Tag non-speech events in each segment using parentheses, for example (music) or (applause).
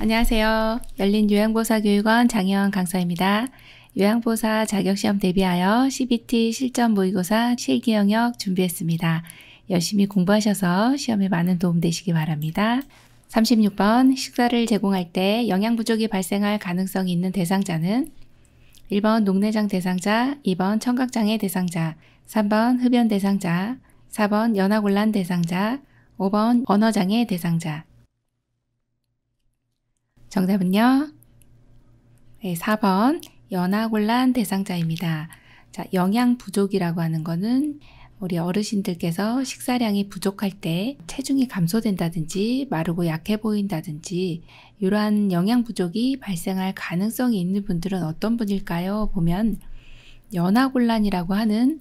안녕하세요. 열린 요양보사교육원 장혜원 강사입니다. 요양보사 자격시험 대비하여 CBT 실전 모의고사 실기 영역 준비했습니다. 열심히 공부하셔서 시험에 많은 도움 되시기 바랍니다. 36번 식사를 제공할 때 영양 부족이 발생할 가능성이 있는 대상자는 1번 녹내장 대상자, 2번 청각장애 대상자, 3번 흡연 대상자, 4번 연하곤란 대상자, 5번 언어장애 대상자, 정답은요? 네, 4번 연하곤란 대상자입니다. 자, 영양 부족이라고 하는 거는 우리 어르신들께서 식사량이 부족할 때 체중이 감소된다든지 마르고 약해 보인다든지 이러한 영양 부족이 발생할 가능성이 있는 분들은 어떤 분일까요? 보면 연하곤란이라고 하는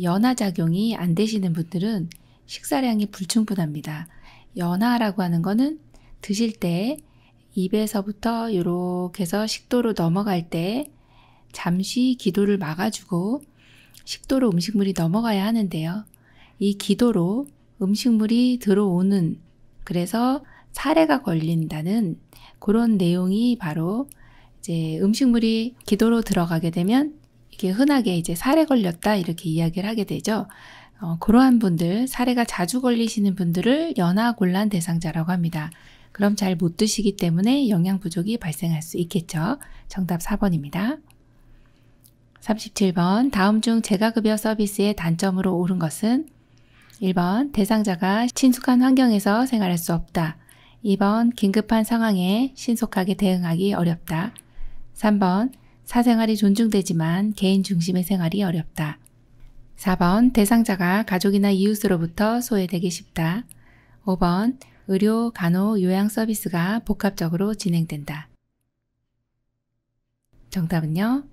연하작용이 안 되시는 분들은 식사량이 불충분합니다. 연하라고 하는 거는 드실 때 입에서부터 요렇게 해서 식도로 넘어갈 때 잠시 기도를 막아주고 식도로 음식물이 넘어가야 하는데요. 이 기도로 음식물이 들어오는 그래서 사례가 걸린다는 그런 내용이 바로 이제 음식물이 기도로 들어가게 되면 이게 흔하게 이제 사례 걸렸다 이렇게 이야기를 하게 되죠. 어, 그러한 분들 사례가 자주 걸리시는 분들을 연하 곤란 대상자라고 합니다. 그럼 잘 못 드시기 때문에 영양 부족이 발생할 수 있겠죠. 정답 4번입니다. 37번 다음 중 제가급여 서비스의 단점으로 옳은 것은 1번 대상자가 친숙한 환경에서 생활할 수 없다. 2번 긴급한 상황에 신속하게 대응하기 어렵다. 3번 사생활이 존중되지만 개인 중심의 생활이 어렵다. 4번 대상자가 가족이나 이웃으로부터 소외되기 쉽다. 5번 의료, 간호, 요양 서비스가 복합적으로 진행된다. 정답은요?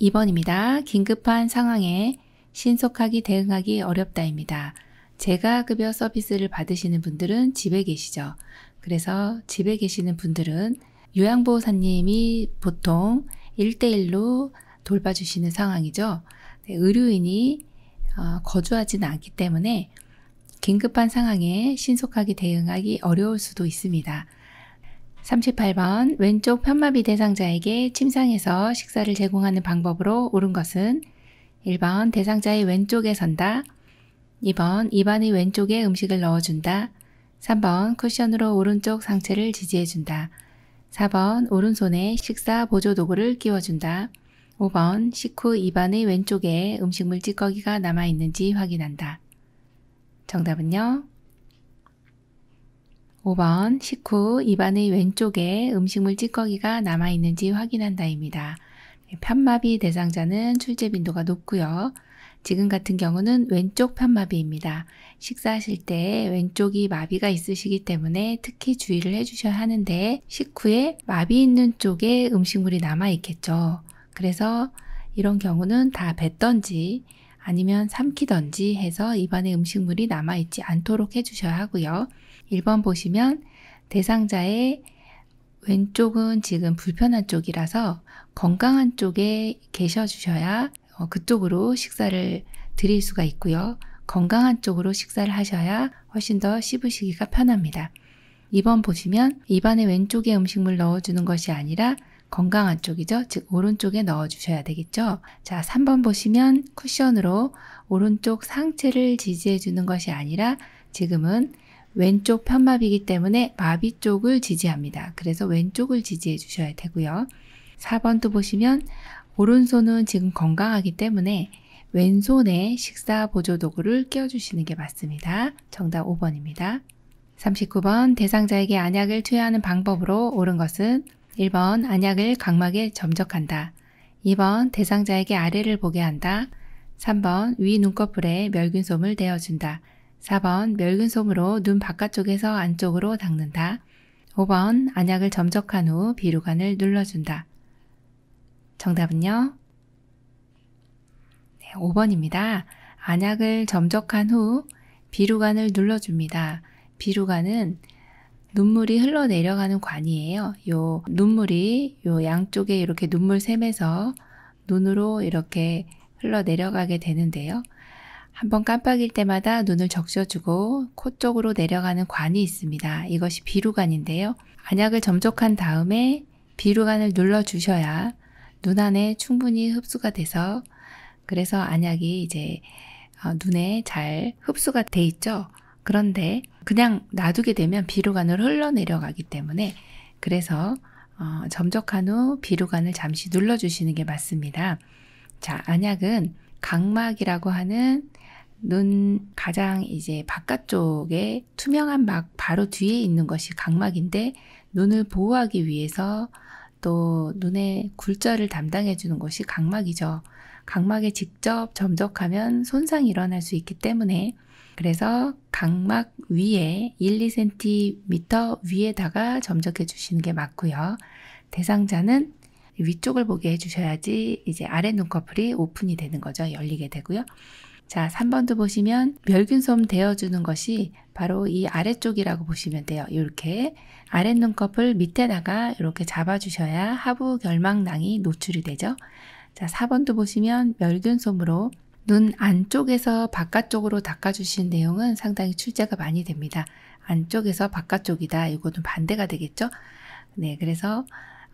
2번입니다. 긴급한 상황에 신속하게 대응하기 어렵다입니다. 제가 급여 서비스를 받으시는 분들은 집에 계시죠. 그래서 집에 계시는 분들은 요양보호사님이 보통 1대1로 돌봐주시는 상황이죠. 네, 의료인이 어, 거주하지는 않기 때문에 긴급한 상황에 신속하게 대응하기 어려울 수도 있습니다. 38번 왼쪽 편마비 대상자에게 침상에서 식사를 제공하는 방법으로 옳은 것은 1번 대상자의 왼쪽에 선다 2번 입안의 왼쪽에 음식을 넣어준다 3번 쿠션으로 오른쪽 상체를 지지해준다 4번 오른손에 식사 보조 도구를 끼워준다 5번 식후 입안의 왼쪽에 음식물 찌꺼기가 남아있는지 확인한다 정답은요. 5번 식후 입안의 왼쪽에 음식물 찌꺼기가 남아있는지 확인한다입니다. 네, 편마비 대상자는 출제 빈도가 높고요. 지금 같은 경우는 왼쪽 편마비입니다. 식사하실 때 왼쪽이 마비가 있으시기 때문에 특히 주의를 해주셔야 하는데 식후에 마비 있는 쪽에 음식물이 남아있겠죠. 그래서 이런 경우는 다 뱉던지 아니면 삼키던지 해서 입안에 음식물이 남아있지 않도록 해주셔야 하고요. 1번 보시면 대상자의 왼쪽은 지금 불편한 쪽이라서 건강한 쪽에 계셔 주셔야 어, 그쪽으로 식사를 드릴 수가 있고요. 건강한 쪽으로 식사를 하셔야 훨씬 더 씹으시기가 편합니다. 2번 보시면 입안의 왼쪽에 음식물 넣어주는 것이 아니라 건강한 쪽이죠. 즉 오른쪽에 넣어주셔야 되겠죠. 자, 3번 보시면 쿠션으로 오른쪽 상체를 지지해주는 것이 아니라 지금은 왼쪽 편마비이기 때문에 마비 쪽을 지지합니다. 그래서 왼쪽을 지지해 주셔야 되고요. 4번도 보시면 오른손은 지금 건강하기 때문에 왼손에 식사 보조 도구를 끼워주시는 게 맞습니다. 정답 5번입니다. 39번 대상자에게 안약을 투여하는 방법으로 옳은 것은 1번 안약을 각막에 점적한다. 2번 대상자에게 아래를 보게 한다. 3번 위 눈꺼풀에 멸균솜을 대어준다. 4번 멸균솜으로 눈 바깥쪽에서 안쪽으로 닦는다. 5번 안약을 점적한 후 비루관을 눌러준다. 정답은요? 네, 5번입니다. 안약을 점적한 후 비루관을 눌러줍니다. 비루관은 눈물이 흘러내려가는 관이에요. 요 눈물이 요 양쪽에 이렇게 눈물 샘에서 눈으로 이렇게 흘러내려가게 되는데요. 한번 깜빡일 때마다 눈을 적셔주고 코 쪽으로 내려가는 관이 있습니다. 이것이 비루관인데요. 안약을 점적한 다음에 비루관을 눌러주셔야 눈 안에 충분히 흡수가 돼서 그래서 안약이 이제 어, 눈에 잘 흡수가 돼 있죠. 그런데 그냥 놔두게 되면 비루관을 흘러내려가기 때문에 그래서 어, 점적한 후 비루관을 잠시 눌러주시는 게 맞습니다. 자, 안약은 각막이라고 하는 눈 가장 이제 바깥쪽에 투명한 막 바로 뒤에 있는 것이 각막인데 눈을 보호하기 위해서 또 눈의 굴절을 담당해 주는 것이 각막이죠. 각막에 직접 점적하면 손상이 일어날 수 있기 때문에 그래서 각막 위에 1, 2cm 위에다가 점적해 주시는 게 맞고요. 대상자는 위쪽을 보게 해주셔야지 이제 아래 눈꺼풀이 오픈이 되는 거죠. 열리게 되고요. 자, 3번도 보시면 멸균솜 대어주는 것이 바로 이 아래쪽이라고 보시면 돼요. 이렇게 아래 눈꺼풀 밑에다가 이렇게 잡아주셔야 하부 결막낭이 노출이 되죠. 자, 4번도 보시면 멸균솜으로 눈 안쪽에서 바깥쪽으로 닦아주신 내용은 상당히 출제가 많이 됩니다. 안쪽에서 바깥쪽이다. 이거는 반대가 되겠죠? 네, 그래서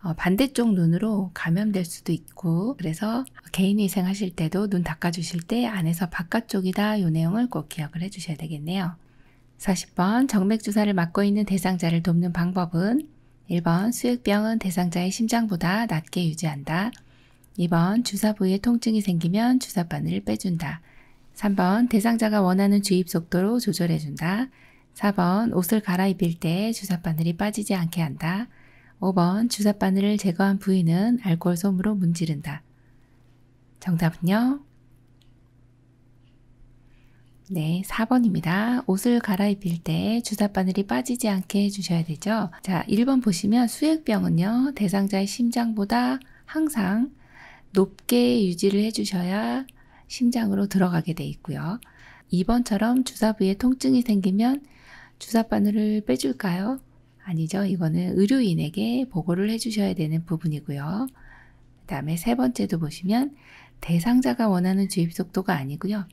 어, 반대쪽 눈으로 감염될 수도 있고, 그래서 개인위생 하실 때도 눈 닦아주실 때 안에서 바깥쪽이다. 이 내용을 꼭 기억을 해주셔야 되겠네요. 40번 정맥주사를 맞고 있는 대상자를 돕는 방법은 1번 수액병은 대상자의 심장보다 낮게 유지한다. 2번 주사 부위에 통증이 생기면 주사바늘을 빼준다. 3번 대상자가 원하는 주입 속도로 조절해준다. 4번 옷을 갈아입힐 때 주사바늘이 빠지지 않게 한다. 5번 주사바늘을 제거한 부위는 알코올 솜으로 문지른다. 정답은요? 네, 4번입니다. 옷을 갈아입힐 때 주사바늘이 빠지지 않게 해주셔야 되죠. 자, 1번 보시면 수액병은요, 대상자의 심장보다 항상 높게 유지를 해주셔야 심장으로 들어가게 돼 있고요. 2번처럼 주사 부에 통증이 생기면 주사 바늘을 빼줄까요? 아니죠. 이거는 의료인에게 보고를 해주셔야 되는 부분이고요. 그 다음에 세 번째도 보시면 대상자가 원하는 주입 속도가 아니고요.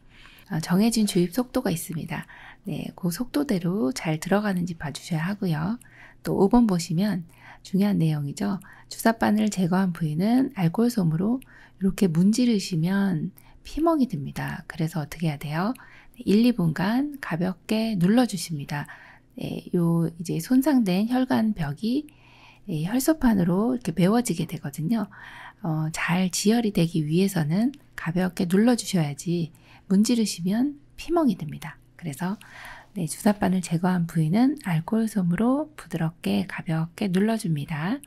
아, 정해진 주입 속도가 있습니다. 네, 그 속도대로 잘 들어가는지 봐주셔야 하고요. 또 5번 보시면 중요한 내용이죠. 주사바늘을 제거한 부위는 알콜솜으로 이렇게 문지르시면 피멍이 듭니다. 그래서 어떻게 해야 돼요? 1, 2분간 가볍게 눌러주십니다. 네, 요 이제 손상된 혈관벽이 예, 네, 혈소판으로 이렇게 메워지게 되거든요. 어, 잘 지혈이 되기 위해서는 가볍게 눌러주셔야지 문지르시면 피멍이 듭니다. 그래서 네, 주사바늘 제거한 부위는 알코올솜으로 부드럽게 가볍게 눌러줍니다.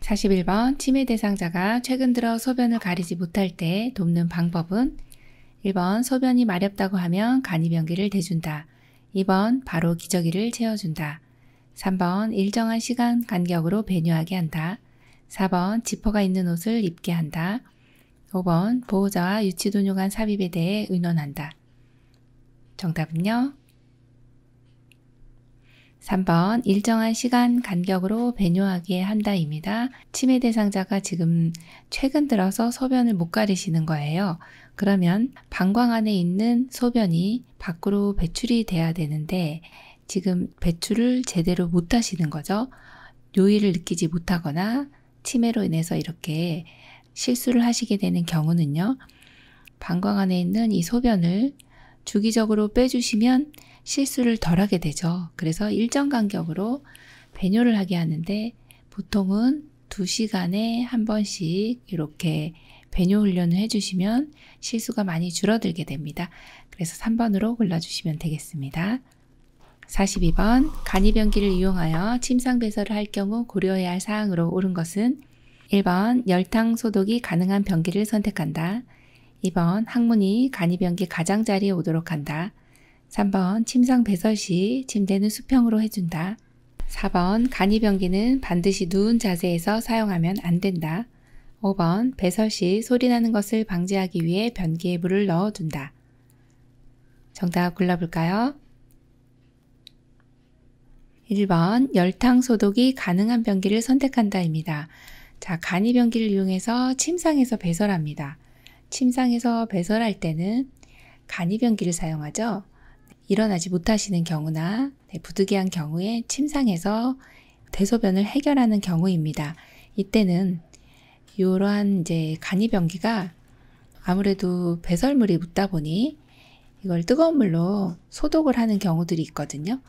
41번 치매 대상자가 최근 들어 소변을 가리지 못할 때 돕는 방법은 1번 소변이 마렵다고 하면 간이병기를 대준다. 2번 바로 기저귀를 채워준다. 3번 일정한 시간 간격으로 배뇨하게 한다. 4번 지퍼가 있는 옷을 입게 한다. 5번 보호자와 유치동뇨관 삽입에 대해 의논한다. 정답은요? 3번 일정한 시간 간격으로 배뇨하게 한다입니다. 치매 대상자가 지금 최근 들어서 소변을 못 가리시는 거예요. 그러면 방광 안에 있는 소변이 밖으로 배출이 돼야 되는데 지금 배출을 제대로 못 하시는 거죠. 요일을 느끼지 못하거나 치매로 인해서 이렇게 실수를 하시게 되는 경우는요. 방광 안에 있는 이 소변을 주기적으로 빼주시면 실수를 덜 하게 되죠. 그래서 일정 간격으로 배뇨를 하게 하는데 보통은 2시간에 한 번씩 이렇게 배뇨 훈련을 해주시면 실수가 많이 줄어들게 됩니다. 그래서 3번으로 골라주시면 되겠습니다. 42번 간이병기를 이용하여 침상 배설을 할 경우 고려해야 할 사항으로 옳은 것은 1번 열탕 소독이 가능한 병기를 선택한다. 2번 항문이 간이병기 가장자리에 오도록 한다. 3번 침상 배설 시 침대는 수평으로 해준다. 4번 간이변기는 반드시 누운 자세에서 사용하면 안 된다. 5번 배설 시 소리 나는 것을 방지하기 위해 변기에 물을 넣어둔다. 정답 골라볼까요? 1번 열탕 소독이 가능한 변기를 선택한다입니다. 자, 간이 변기를 이용해서 침상에서 배설합니다. 침상에서 배설할 때는 간이 변기를 사용하죠. 일어나지 못하시는 경우나 네, 부득이한 경우에 침상에서 대소변을 해결하는 경우입니다. 이때는 이러한 이제 간이변기가 아무래도 배설물이 묻다 보니 이걸 뜨거운 물로 소독을 하는 경우들이 있거든요.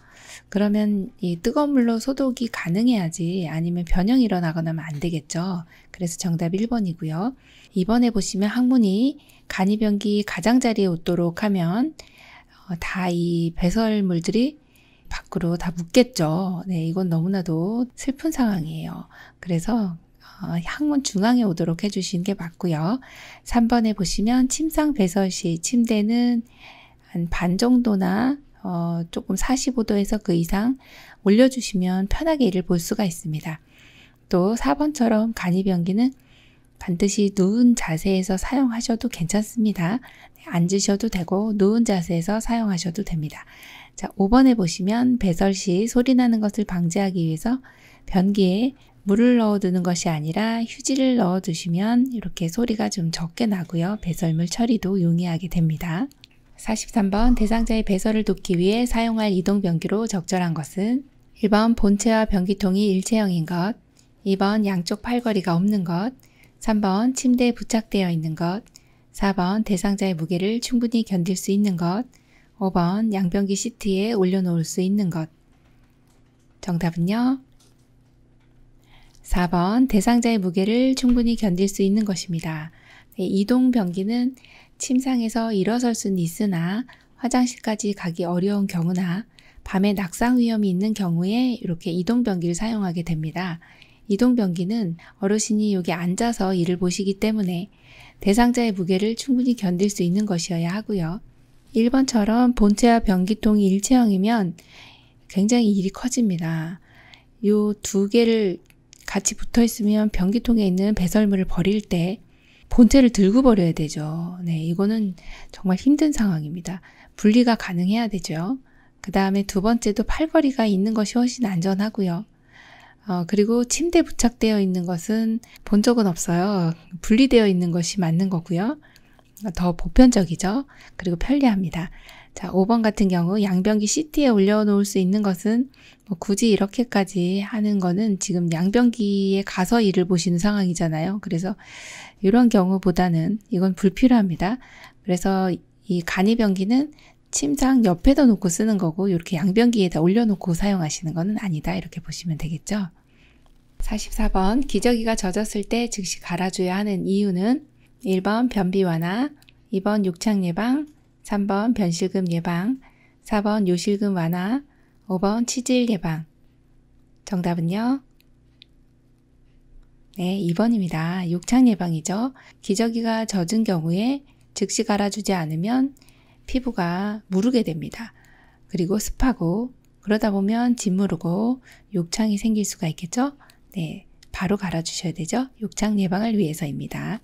그러면 이 뜨거운 물로 소독이 가능해야지 아니면 변형이 일어나거나 하면 안 되겠죠. 그래서 정답 1번이고요. 이번에 보시면 항문이 간이변기 가장자리에 웃도록 하면 어, 다이 배설물들이 밖으로 다 묻겠죠. 네, 이건 너무나도 슬픈 상황이에요. 그래서 어, 항문 중앙에 오도록 해주신 게 맞고요. 3번에 보시면 침상 배설 시 침대는 한 반 정도나 어, 조금 45도에서 그 이상 올려주시면 편하게 일을 볼 수가 있습니다. 또 4번처럼 간이변기는 반드시 누운 자세에서 사용하셔도 괜찮습니다. 앉으셔도 되고 누운 자세에서 사용하셔도 됩니다. 자, 5번에 보시면 배설 시 소리 나는 것을 방지하기 위해서 변기에 물을 넣어두는 것이 아니라 휴지를 넣어두시면 이렇게 소리가 좀 적게 나고요. 배설물 처리도 용이하게 됩니다. 43번 대상자의 배설을 돕기 위해 사용할 이동변기로 적절한 것은 1번 본체와 변기통이 일체형인 것 2번 양쪽 팔걸이가 없는 것 3번 침대에 부착되어 있는 것 4번 대상자의 무게를 충분히 견딜 수 있는 것 5번 양변기 시트에 올려놓을 수 있는 것 정답은요? 4번 대상자의 무게를 충분히 견딜 수 있는 것입니다. 네, 이동 변기는 침상에서 일어설 수는 있으나 화장실까지 가기 어려운 경우나 밤에 낙상 위험이 있는 경우에 이렇게 이동 변기를 사용하게 됩니다. 이동 변기는 어르신이 여기 앉아서 일을 보시기 때문에 대상자의 무게를 충분히 견딜 수 있는 것이어야 하고요. 1번처럼 본체와 변기통이 일체형이면 굉장히 일이 커집니다. 요 두 개를 같이 붙어 있으면 변기통에 있는 배설물을 버릴 때 본체를 들고 버려야 되죠. 네, 이거는 정말 힘든 상황입니다. 분리가 가능해야 되죠. 그 다음에 두 번째도 팔걸이가 있는 것이 훨씬 안전하고요. 어, 그리고 침대 부착되어 있는 것은 본 적은 없어요. 분리되어 있는 것이 맞는 거고요. 더 보편적이죠. 그리고 편리합니다. 자, 5번 같은 경우 양변기 시트에 올려놓을 수 있는 것은 뭐 굳이 이렇게까지 하는 거는 지금 양변기에 가서 일을 보시는 상황이잖아요. 그래서 이런 경우보다는 이건 불필요합니다. 그래서 이 간이변기는 침상 옆에다 놓고 쓰는 거고 이렇게 양변기에다 올려놓고 사용하시는 거는 아니다 이렇게 보시면 되겠죠. 44번 기저귀가 젖었을 때 즉시 갈아줘야 하는 이유는 1번 변비 완화, 2번 욕창 예방, 3번 변실금 예방, 4번 요실금 완화, 5번 치질 예방. 정답은요? 네, 2번입니다. 욕창 예방이죠. 기저귀가 젖은 경우에 즉시 갈아주지 않으면 피부가 무르게 됩니다. 그리고 습하고 그러다 보면 짓무르고 욕창이 생길 수가 있겠죠? 네, 바로 갈아주셔야 되죠? 욕창 예방을 위해서입니다.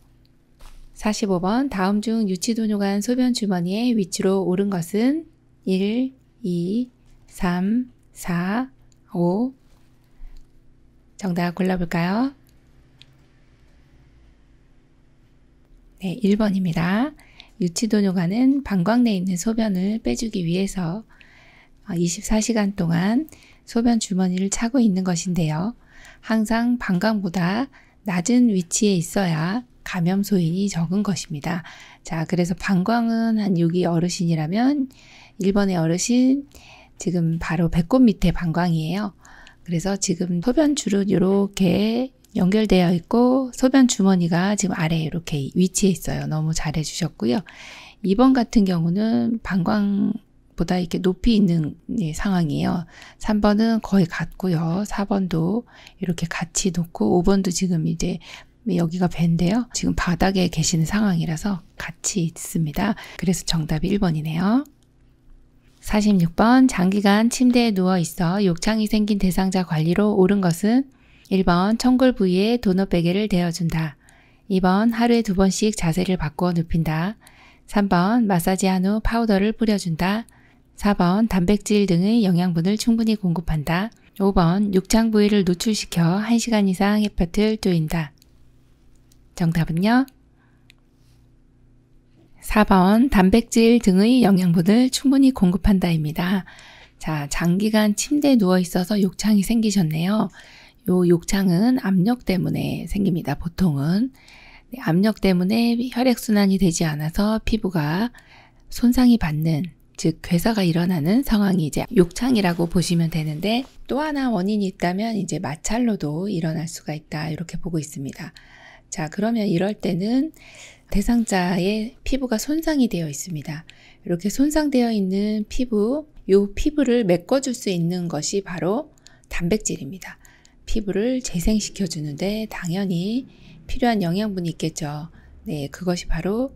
45번 다음 중 유치도뇨관 소변 주머니의 위치로 오른 것은 1, 2, 3, 4, 5 정답 골라볼까요? 네, 1번입니다. 유치도뇨가는 방광내에 있는 소변을 빼주기 위해서 24시간 어, 동안 소변 주머니를 차고 있는 것인데요. 항상 방광보다 낮은 위치에 있어야 감염 소인이 적은 것입니다. 자, 그래서 방광은 한 6위 어르신이라면 1번의 어르신 지금 바로 배꼽 밑에 방광이에요. 그래서 지금 소변줄은 이렇게 연결되어 있고 소변 주머니가 지금 아래에 이렇게 위치해 있어요. 너무 잘해 주셨고요. 2번 같은 경우는 방광보다 이렇게 높이 있는 예, 상황이에요. 3번은 거의 같고요. 4번도 이렇게 같이 놓고 5번도 지금 이제 여기가 배인데요. 지금 바닥에 계시는 상황이라서 같이 있습니다. 그래서 정답이 1번이네요. 46번 장기간 침대에 누워 있어 욕창이 생긴 대상자 관리로 옳은 것은 1번 청굴 부위에 도넛 베개를 대어준다. 2번 하루에 두 번씩 자세를 바꿔 눕힌다. 3번 마사지한 후 파우더를 뿌려준다. 4번 단백질 등의 영양분을 충분히 공급한다. 5번 육창 부위를 노출시켜 1시간 이상 햇볕을 쬐인다. 정답은요? 4번 단백질 등의 영양분을 충분히 공급한다입니다. 자, 장기간 침대에 누워 있어서 욕창이 생기셨네요. 요 욕창은 압력 때문에 생깁니다. 보통은 네, 압력 때문에 혈액순환이 되지 않아서 피부가 손상이 받는 즉 괴사가 일어나는 상황이 이제 욕창이라고 보시면 되는데 또 하나 원인이 있다면 이제 마찰로도 일어날 수가 있다 이렇게 보고 있습니다. 자 그러면 이럴 때는 대상자의 피부가 손상이 되어 있습니다. 이렇게 손상되어 있는 피부, 요 피부를 메꿔줄 수 있는 것이 바로 단백질입니다. 피부를 재생시켜 주는데 당연히 필요한 영양분이 있겠죠. 네, 그것이 바로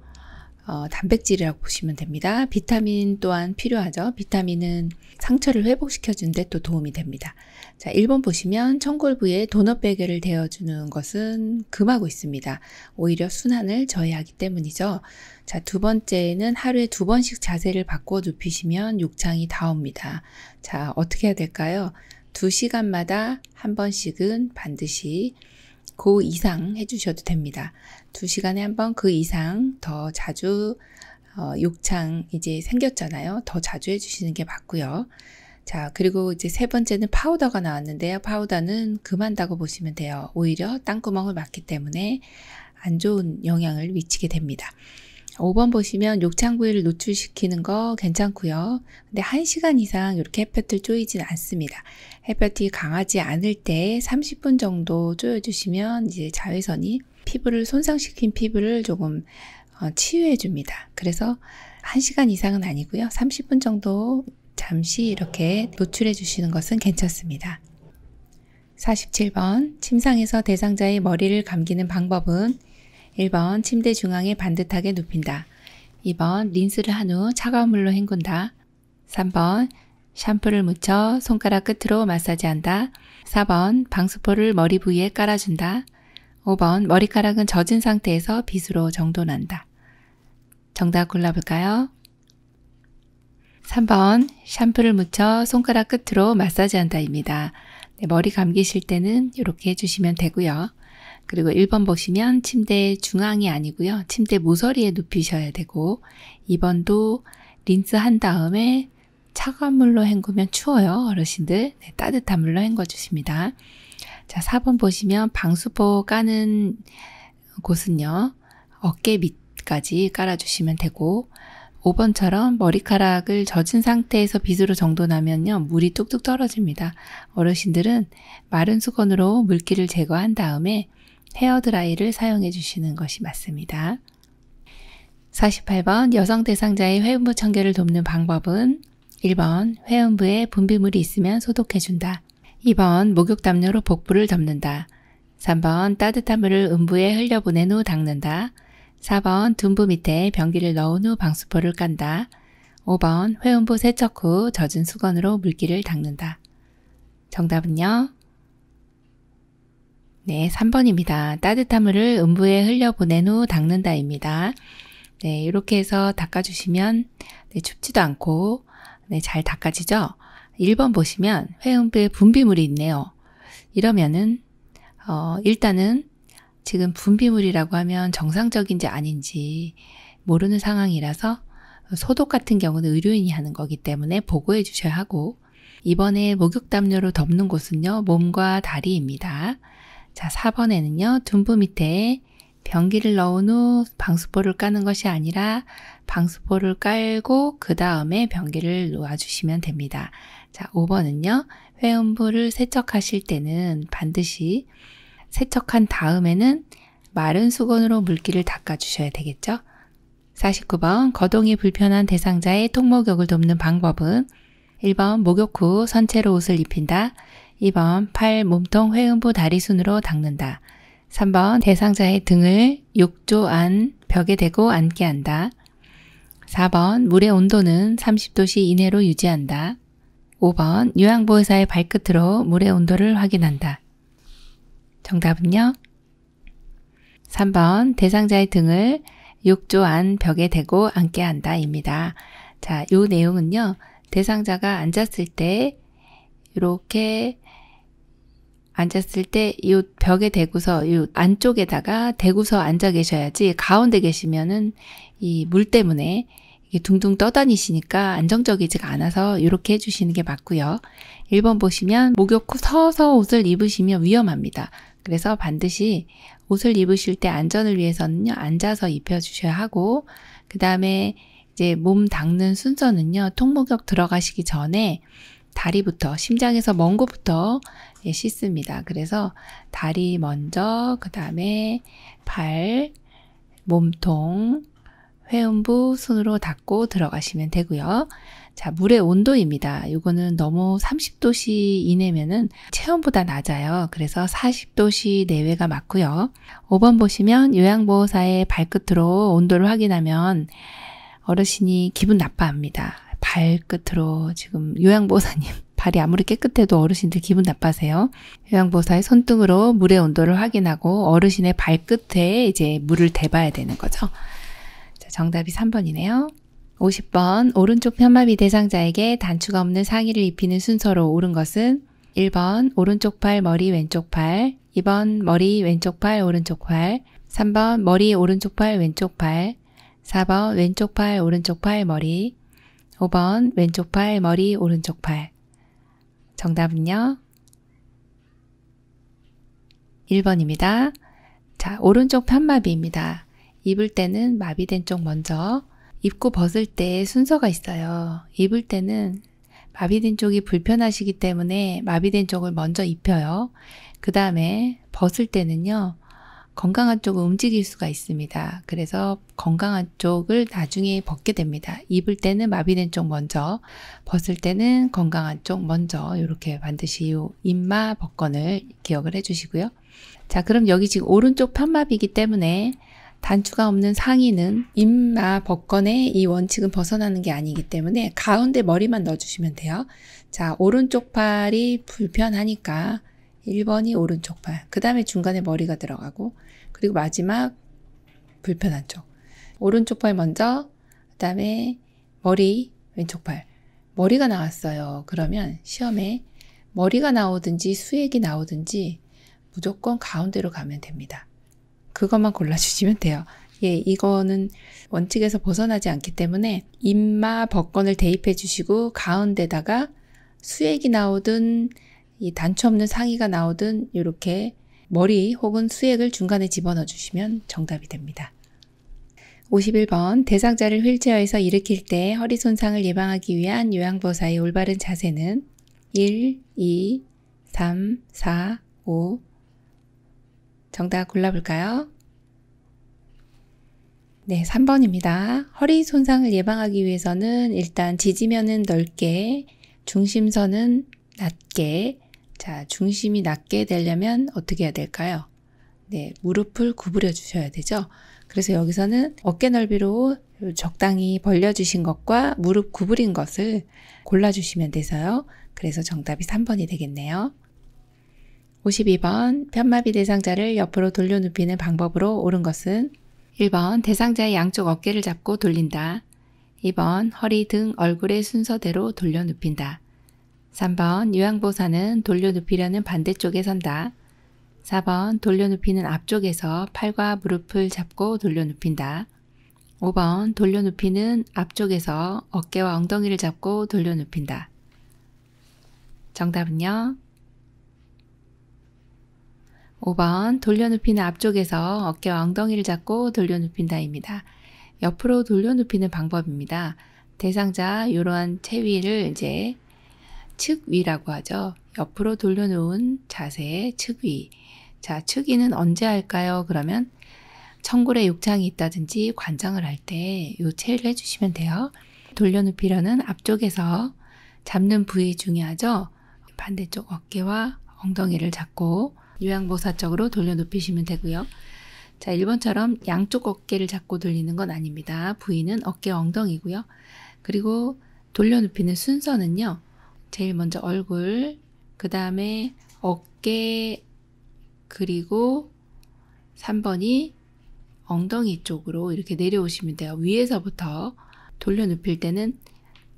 어, 단백질이라고 보시면 됩니다. 비타민 또한 필요하죠. 비타민은 상처를 회복시켜주는데 또 도움이 됩니다. 자, 1번 보시면 청골부에 도넛 베개를 대어주는 것은 금하고 있습니다. 오히려 순환을 저해하기 때문이죠. 자, 두 번째는 하루에 두 번씩 자세를 바꿔 눕히시면 욕창이 다 옵니다. 자, 어떻게 해야 될까요? 2시간마다 한 번씩은 반드시 그 이상 해주셔도 됩니다. 2시간에 한 번 그 이상 더 자주 어, 욕창 이제 생겼잖아요. 더 자주 해주시는 게 맞고요. 자, 그리고 이제 세 번째는 파우더가 나왔는데요. 파우더는 금한다고 보시면 돼요. 오히려 땅구멍을 막기 때문에 안 좋은 영향을 미치게 됩니다. 5번 보시면 욕창 부위를 노출시키는 거 괜찮고요. 근데 1시간 이상 이렇게 햇볕을 쪼이진 않습니다. 햇볕이 강하지 않을 때 30분 정도 쪼여주시면 이제 자외선이 피부를 손상시킨 피부를 조금 어, 치유해 줍니다. 그래서 1시간 이상은 아니고요. 30분 정도 잠시 이렇게 노출해 주시는 것은 괜찮습니다. 47번 침상에서 대상자의 머리를 감기는 방법은 1번 침대 중앙에 반듯하게 눕힌다. 2번 린스를 한 후 차가운 물로 헹군다. 3번 샴푸를 묻혀 손가락 끝으로 마사지한다. 4번 방수포를 머리 부위에 깔아준다. 5번 머리카락은 젖은 상태에서 빗으로 정돈한다. 정답 골라볼까요? 3번 샴푸를 묻혀 손가락 끝으로 마사지한다입니다. 네, 머리 감기실 때는 이렇게 해주시면 되고요. 그리고 1번 보시면 침대 중앙이 아니고요. 침대 모서리에 눕히셔야 되고 2번도 린스 한 다음에 차가운 물로 헹구면 추워요. 어르신들 네, 따뜻한 물로 헹궈 주십니다. 자, 4번 보시면 방수포 까는 곳은요. 어깨 밑까지 깔아주시면 되고 5번처럼 머리카락을 젖은 상태에서 빗으로 정돈하면요. 물이 뚝뚝 떨어집니다. 어르신들은 마른 수건으로 물기를 제거한 다음에 헤어드라이를 사용해 주시는 것이 맞습니다. 48번 여성 대상자의 회음부 청결을 돕는 방법은 1번 회음부에 분비물이 있으면 소독해준다. 2번 목욕 담요로 복부를 덮는다. 3번 따뜻한 물을 음부에 흘려보낸 후 닦는다. 4번 둔부 밑에 변기를 넣은 후 방수포를 깐다. 5번 회음부 세척 후 젖은 수건으로 물기를 닦는다. 정답은요. 네, 3번입니다. 따뜻한 물을 음부에 흘려보낸 후 닦는다입니다. 네, 이렇게 해서 닦아주시면 네, 춥지도 않고 네, 잘 닦아지죠? 1번 보시면 회음부에 분비물이 있네요. 이러면은 어, 일단은 지금 분비물이라고 하면 정상적인지 아닌지 모르는 상황이라서 소독 같은 경우는 의료인이 하는 거기 때문에 보고해 주셔야 하고 이번에 목욕담요로 덮는 곳은요 몸과 다리입니다. 자, 4번에는요. 둔부 밑에 변기를 넣은 후 방수포를 까는 것이 아니라 방수포를 깔고 그 다음에 변기를 놓아주시면 됩니다. 자, 5번은요. 회음부를 세척하실 때는 반드시 세척한 다음에는 마른 수건으로 물기를 닦아주셔야 되겠죠. 49번 거동이 불편한 대상자의 통목욕을 돕는 방법은 1번 목욕 후 선체로 옷을 입힌다. 2번 팔 몸통 회음부 다리 순으로 닦는다. 3번 대상자의 등을 6조 안 벽에 대고 앉게 한다. 4번 물의 온도는 30도씨 이내로 유지한다. 5번 요양보호사의 발끝으로 물의 온도를 확인한다. 정답은요? 3번 대상자의 등을 6조 안 벽에 대고 앉게 한다입니다. 자, 요 내용은요. 대상자가 앉았을 때 이렇게 앉았을 때이 벽에 대고서 이 안쪽에다가 대고서 앉아 계셔야지 가운데 계시면은 이 물 때문에 이게 둥둥 떠다니시니까 안정적이지가 않아서 이렇게 해주시는 게 맞고요. 1번 보시면 목욕 후 서서 옷을 입으시면 위험합니다. 그래서 반드시 옷을 입으실 때 안전을 위해서는요, 앉아서 입혀주셔야 하고, 그 다음에 이제 몸 닦는 순서는요, 통목욕 들어가시기 전에 다리부터, 심장에서 먼 곳부터 예, 씻습니다. 그래서 다리 먼저, 그 다음에 발, 몸통, 회음부 손으로 닦고 들어가시면 되고요. 자, 물의 온도입니다. 이거는 너무 30도씨 이내면은 체온보다 낮아요. 그래서 40도씨 내외가 맞고요. 5번 보시면 요양보호사의 발끝으로 온도를 확인하면 어르신이 기분 나빠합니다. 발끝으로 지금 요양보사님 (laughs) 발이 아무리 깨끗해도 어르신들 기분 나빠세요. 요양보사의 손등으로 물의 온도를 확인하고 어르신의 발끝에 이제 물을 대봐야 되는 거죠. 자, 정답이 3번이네요. 50번 오른쪽 편마비 대상자에게 단추가 없는 상의를 입히는 순서로 오른 것은 1번 오른쪽 팔 머리 왼쪽 팔 2번 머리 왼쪽 팔 오른쪽 팔 3번 머리 오른쪽 팔 왼쪽 팔 4번 왼쪽 팔 오른쪽 팔 머리 5번 왼쪽 팔, 머리, 오른쪽 팔. 정답은요? 1번입니다. 자, 오른쪽 편마비입니다. 입을 때는 마비된 쪽 먼저, 입고 벗을 때 순서가 있어요. 입을 때는 마비된 쪽이 불편하시기 때문에 마비된 쪽을 먼저 입혀요. 그 다음에 벗을 때는요, 건강한 쪽은 움직일 수가 있습니다. 그래서 건강한 쪽을 나중에 벗게 됩니다. 입을 때는 마비된 쪽 먼저, 벗을 때는 건강한 쪽 먼저 이렇게 반드시 요 입마 벗건을 기억을 해주시고요. 자, 그럼 여기 지금 오른쪽 편마비이기 때문에 단추가 없는 상의는 입마 벗건의 이 원칙은 벗어나는 게 아니기 때문에 가운데 머리만 넣어주시면 돼요. 자, 오른쪽 팔이 불편하니까 1번이 오른쪽 팔, 그 다음에 중간에 머리가 들어가고, 그리고 마지막 불편한 쪽. 오른쪽 팔 먼저, 그 다음에 머리, 왼쪽 팔. 머리가 나왔어요. 그러면 시험에 머리가 나오든지 수액이 나오든지 무조건 가운데로 가면 됩니다. 그것만 골라주시면 돼요. 예, 이거는 원칙에서 벗어나지 않기 때문에 입마 벗건을 대입해 주시고 가운데다가 수액이 나오든 이 단추 없는 상의가 나오든 이렇게 머리 혹은 수액을 중간에 집어넣어 주시면 정답이 됩니다. 51번 대상자를 휠체어에서 일으킬 때 허리 손상을 예방하기 위한 요양보사의 올바른 자세는 1, 2, 3, 4, 5 정답 골라볼까요? 네, 3번입니다. 허리 손상을 예방하기 위해서는 일단 지지면은 넓게, 중심선은 낮게, 자, 중심이 낮게 되려면 어떻게 해야 될까요? 네, 무릎을 구부려 주셔야 되죠. 그래서 여기서는 어깨 넓이로 적당히 벌려주신 것과 무릎 구부린 것을 골라주시면 돼서요. 그래서 정답이 3번이 되겠네요. 52번 편마비 대상자를 옆으로 돌려 눕히는 방법으로 옳은 것은 1번 대상자의 양쪽 어깨를 잡고 돌린다. 2번 허리 등 얼굴의 순서대로 돌려 눕힌다. 3번 유양보사는 돌려눕히려는 반대쪽에 선다. 4번 돌려눕히는 앞쪽에서 팔과 무릎을 잡고 돌려눕힌다. 5번 돌려눕히는 앞쪽에서 어깨와 엉덩이를 잡고 돌려눕힌다. 정답은요. 5번 돌려눕히는 앞쪽에서 어깨와 엉덩이를 잡고 돌려눕힌다입니다. 옆으로 돌려눕히는 방법입니다. 대상자 이러한 체위를 이제 측위라고 하죠. 옆으로 돌려놓은 자세의 측위. 자, 측위는 언제 할까요? 그러면 청골에 욕장이 있다든지 관장을 할 때 요체를 해주시면 돼요. 돌려눕히려는 앞쪽에서 잡는 부위 중요하죠. 반대쪽 어깨와 엉덩이를 잡고 요양보사 쪽으로 돌려눕히시면 되고요. 자, 1번처럼 양쪽 어깨를 잡고 돌리는 건 아닙니다. 부위는 어깨 엉덩이고요. 그리고 돌려눕히는 순서는요. 제일 먼저 얼굴, 그 다음에 어깨, 그리고 3번이 엉덩이 쪽으로 이렇게 내려오시면 돼요. 위에서부터 돌려 눕힐 때는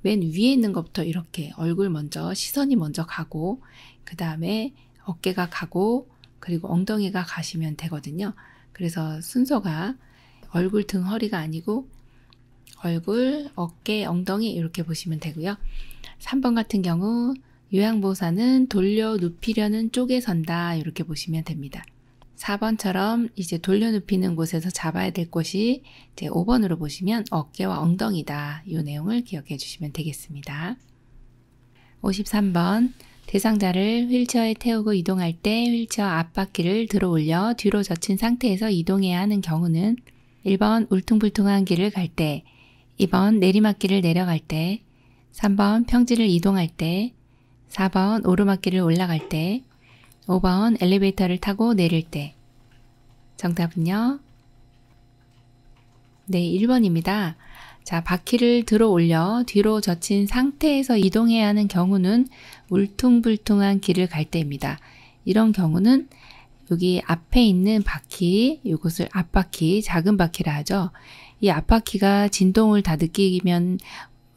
맨 위에 있는 것부터 이렇게 얼굴 먼저, 시선이 먼저 가고, 그 다음에 어깨가 가고, 그리고 엉덩이가 가시면 되거든요. 그래서 순서가 얼굴 등 허리가 아니고 얼굴, 어깨, 엉덩이 이렇게 보시면 되고요. 3번 같은 경우 요양보호사는 돌려 눕히려는 쪽에 선다 이렇게 보시면 됩니다. 4번처럼 이제 돌려 눕히는 곳에서 잡아야 될 곳이 이제 5번으로 보시면 어깨와 엉덩이다 이 내용을 기억해 주시면 되겠습니다. 53번 대상자를 휠체어에 태우고 이동할 때 휠체어 앞바퀴를 들어 올려 뒤로 젖힌 상태에서 이동해야 하는 경우는 1번 울퉁불퉁한 길을 갈 때, 2번 내리막길을 내려갈 때, 3번 평지를 이동할 때, 4번 오르막길을 올라갈 때, 5번 엘리베이터를 타고 내릴 때. 정답은요? 네, 1번입니다. 자, 바퀴를 들어 올려 뒤로 젖힌 상태에서 이동해야 하는 경우는 울퉁불퉁한 길을 갈 때입니다. 이런 경우는 여기 앞에 있는 바퀴, 이것을 앞바퀴, 작은 바퀴라 하죠. 이 앞바퀴가 진동을 다 느끼면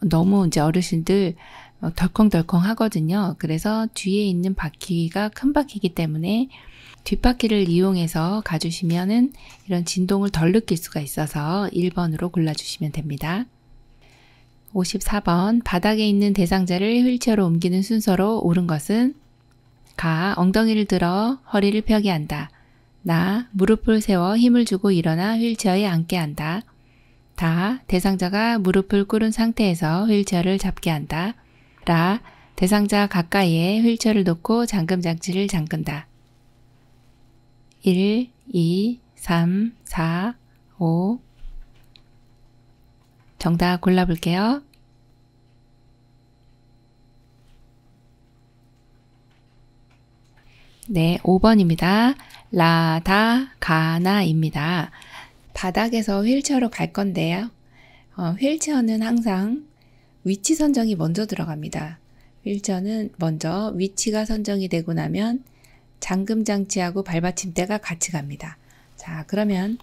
너무 이제 어르신들 어, 덜컹덜컹 하거든요. 그래서 뒤에 있는 바퀴가 큰 바퀴이기 때문에 뒷바퀴를 이용해서 가주시면은 이런 진동을 덜 느낄 수가 있어서 1번으로 골라주시면 됩니다. 54번 바닥에 있는 대상자를 휠체어로 옮기는 순서로 오른 것은 가 엉덩이를 들어 허리를 펴게 한다. 나 무릎을 세워 힘을 주고 일어나 휠체어에 앉게 한다. 다 대상자가 무릎을 꿇은 상태에서 휠체어를 잡게 한다. 라 대상자 가까이에 휠체어를 놓고 잠금 장치를 잠근다. 1, 2, 3, 4, 5 정답 골라볼게요. 네, 5번입니다. 라다가나입니다. 바닥에서 휠체어로 갈 건데요. 어, 휠체어는 항상 위치 선정이 먼저 들어갑니다. 휠체어는 먼저 위치가 선정이 되고 나면 잠금 장치하고 발받침대가 같이 갑니다. 자, 그러면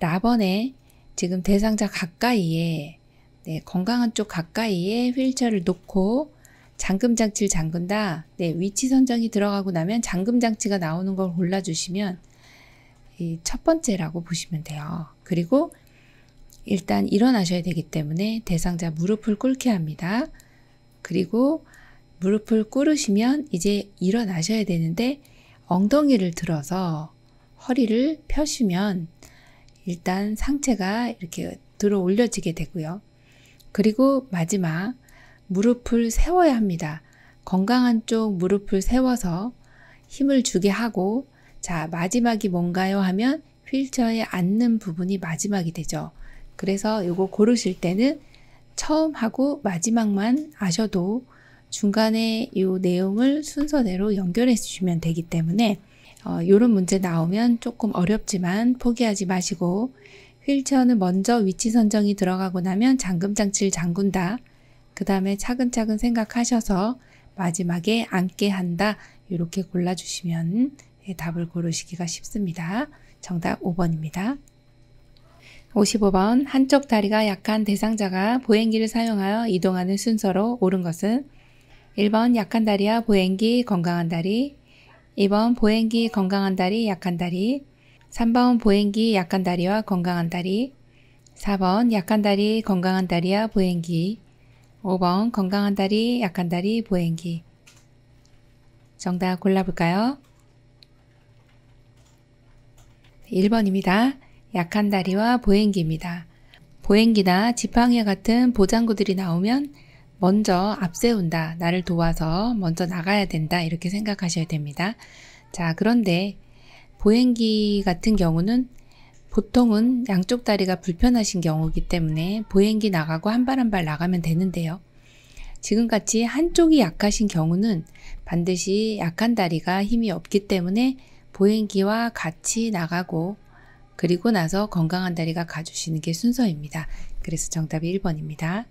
라번에 지금 대상자 가까이에 네, 건강한 쪽 가까이에 휠체어를 놓고 잠금 장치를 잠근다. 네, 위치 선정이 들어가고 나면 잠금 장치가 나오는 걸 골라주시면 이첫 번째라고 보시면 돼요. 그리고 일단 일어나셔야 되기 때문에 대상자 무릎을 꿇게 합니다. 그리고 무릎을 꿇으시면 이제 일어나셔야 되는데 엉덩이를 들어서 허리를 펴시면 일단 상체가 이렇게 들어 올려지게 되고요. 그리고 마지막 무릎을 세워야 합니다. 건강한 쪽 무릎을 세워서 힘을 주게 하고 자, 마지막이 뭔가요? 하면 휠체어에 앉는 부분이 마지막이 되죠. 그래서 이거 고르실 때는 처음하고 마지막만 아셔도 중간에 이 내용을 순서대로 연결해 주시면 되기 때문에 이런 어, 문제 나오면 조금 어렵지만 포기하지 마시고 휠체어는 먼저 위치 선정이 들어가고 나면 잠금장치를 잠군다그 다음에 차근차근 생각하셔서 마지막에 앉게 한다. 이렇게 골라주시면 답을 고르시기가 쉽습니다. 정답 5번입니다. 55번 한쪽 다리가 약한 대상자가 보행기를 사용하여 이동하는 순서로 옳은 것은 1번 약한 다리와 보행기 건강한 다리 2번 보행기 건강한 다리 약한 다리 3번 보행기 약한 다리와 건강한 다리 4번 약한 다리 건강한 다리와 보행기 5번 건강한 다리 약한 다리 보행기 정답 골라볼까요? 1번입니다. 약한 다리와 보행기입니다. 보행기나 지팡이와 같은 보장구들이 나오면 먼저 앞세운다, 나를 도와서 먼저 나가야 된다 이렇게 생각하셔야 됩니다. 자, 그런데 보행기 같은 경우는 보통은 양쪽 다리가 불편하신 경우이기 때문에 보행기 나가고 한 발 한 발 나가면 되는데요. 지금같이 한쪽이 약하신 경우는 반드시 약한 다리가 힘이 없기 때문에 보행기와 같이 나가고 그리고 나서 건강한 다리가 가주시는 게 순서입니다. 그래서 정답이 1번입니다.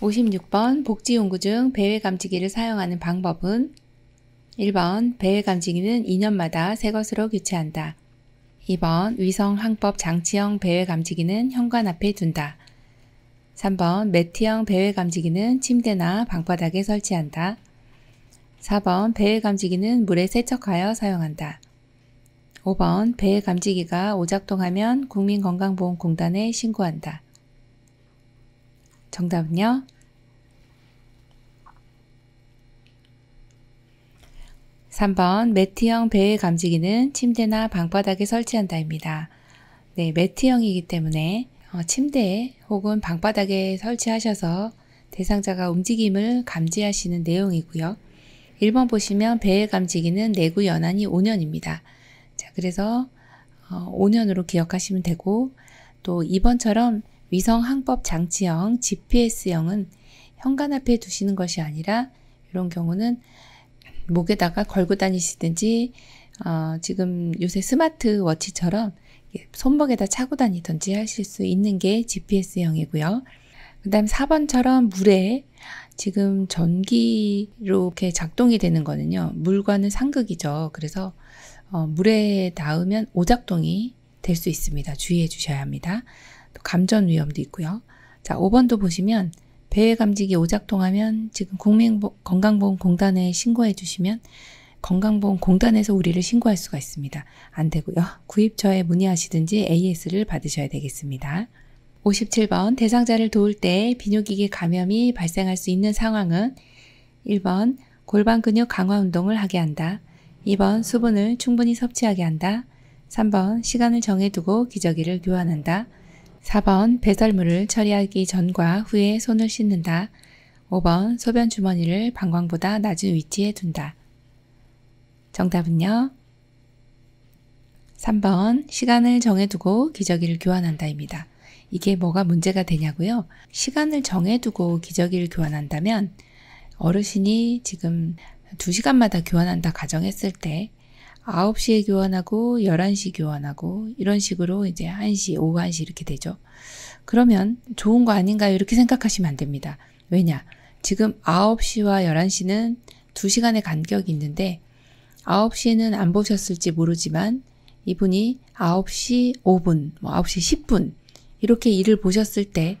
56번 복지연구중 배회감지기를 사용하는 방법은 1번 배회감지기는 2년마다 새 것으로 교체한다. 2번 위성항법 장치형 배회감지기는 현관 앞에 둔다. 3번 매트형 배회감지기는 침대나 방바닥에 설치한다. 4번 배 감지기는 물에 세척하여 사용한다. 5번 배 감지기가 오작동하면 국민건강보험공단에 신고한다. 정답은요? 3번 매트형 배 감지기는 침대나 방바닥에 설치한다입니다. 네, 매트형이기 때문에 어, 침대 혹은 방바닥에 설치하셔서 대상자가 움직임을 감지하시는 내용이고요. 1번 보시면 배의 감지기는 내구 연한이 5년입니다. 자, 그래서 5년으로 어, 기억하시면 되고 또 2번처럼 위성 항법 장치형 GPS형은 현관 앞에 두시는 것이 아니라 이런 경우는 목에다가 걸고 다니시든지 어, 지금 요새 스마트워치처럼 손목에다 차고 다니든지 하실 수 있는 게 GPS형이고요. 그 다음 4번처럼 물에 지금 전기로 이렇게 작동이 되는 거는요, 물과는 상극이죠. 그래서 어, 물에 닿으면 오작동이 될 수 있습니다. 주의해 주셔야 합니다. 또 감전 위험도 있고요. 자, 5번도 보시면 배의 감지기 오작동하면 지금 국민 건강보험공단에 신고해 주시면 건강보험공단에서 우리를 신고할 수가 있습니다. 안 되고요. 구입처에 문의하시든지 AS를 받으셔야 되겠습니다. 57번 대상자를 도울 때 비뇨기계 감염이 발생할 수 있는 상황은 1번 골반 근육 강화 운동을 하게 한다. 2번 수분을 충분히 섭취하게 한다. 3번 시간을 정해두고 기저귀를 교환한다. 4번 배설물을 처리하기 전과 후에 손을 씻는다. 5번 소변 주머니를 방광보다 낮은 위치에 둔다. 정답은요. 3번 시간을 정해두고 기저귀를 교환한다입니다. 이게 뭐가 문제가 되냐고요? 시간을 정해두고 기저귀를 교환한다면 어르신이 지금 2시간마다 교환한다 가정했을 때 9시에 교환하고 11시 교환하고 이런 식으로 이제 1시, 오후 1시 이렇게 되죠. 그러면 좋은 거 아닌가요? 이렇게 생각하시면 안 됩니다. 왜냐? 지금 9시와 11시는 2시간의 간격이 있는데 9시에는 안 보셨을지 모르지만 이분이 9시 5분, 뭐 9시 10분 이렇게 일을 보셨을 때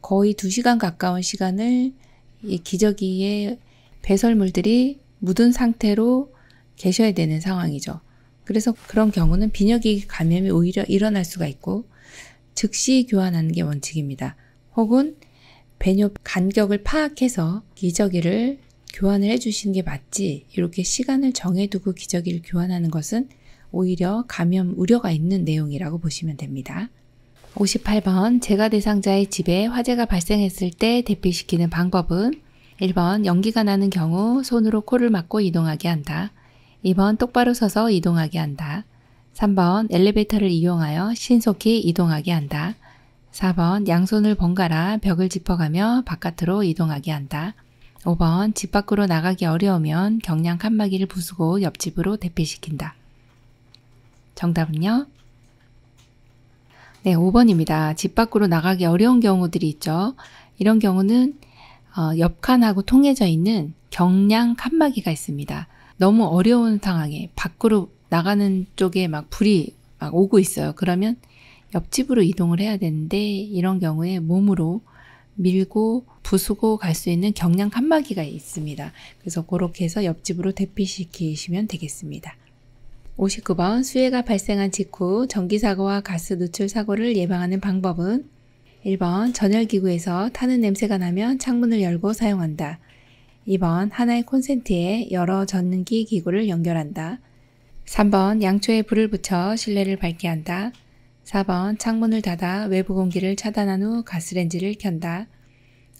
거의 2시간 가까운 시간을 이 기저귀에 배설물들이 묻은 상태로 계셔야 되는 상황이죠. 그래서 그런 경우는 비뇨기 감염이 오히려 일어날 수가 있고 즉시 교환하는 게 원칙입니다. 혹은 배뇨 간격을 파악해서 기저귀를 교환을 해주시는 게 맞지 이렇게 시간을 정해두고 기저귀를 교환하는 것은 오히려 감염 우려가 있는 내용이라고 보시면 됩니다. 58번 재가 대상자의 집에 화재가 발생했을 때 대피시키는 방법은 1번 연기가 나는 경우 손으로 코를 막고 이동하게 한다. 2번 똑바로 서서 이동하게 한다. 3번 엘리베이터를 이용하여 신속히 이동하게 한다. 4번 양손을 번갈아 벽을 짚어가며 바깥으로 이동하게 한다. 5번 집 밖으로 나가기 어려우면 경량 칸막이를 부수고 옆집으로 대피시킨다. 정답은요? 네, 5번입니다. 집 밖으로 나가기 어려운 경우들이 있죠. 이런 경우는 어, 옆칸하고 통해져 있는 경량 칸막이가 있습니다. 너무 어려운 상황에 밖으로 나가는 쪽에 막 불이 막 오고 있어요. 그러면 옆집으로 이동을 해야 되는데 이런 경우에 몸으로 밀고 부수고 갈 수 있는 경량 칸막이가 있습니다. 그래서 그렇게 해서 옆집으로 대피시키시면 되겠습니다. 59번 수해가 발생한 직후 전기사고와 가스 누출 사고를 예방하는 방법은 1번 전열기구에서 타는 냄새가 나면 창문을 열고 사용한다. 2번 하나의 콘센트에 여러 전기 능 기구를 연결한다. 3번 양초에 불을 붙여 실내를 밝게 한다. 4번 창문을 닫아 외부 공기를 차단한 후 가스렌지를 켠다.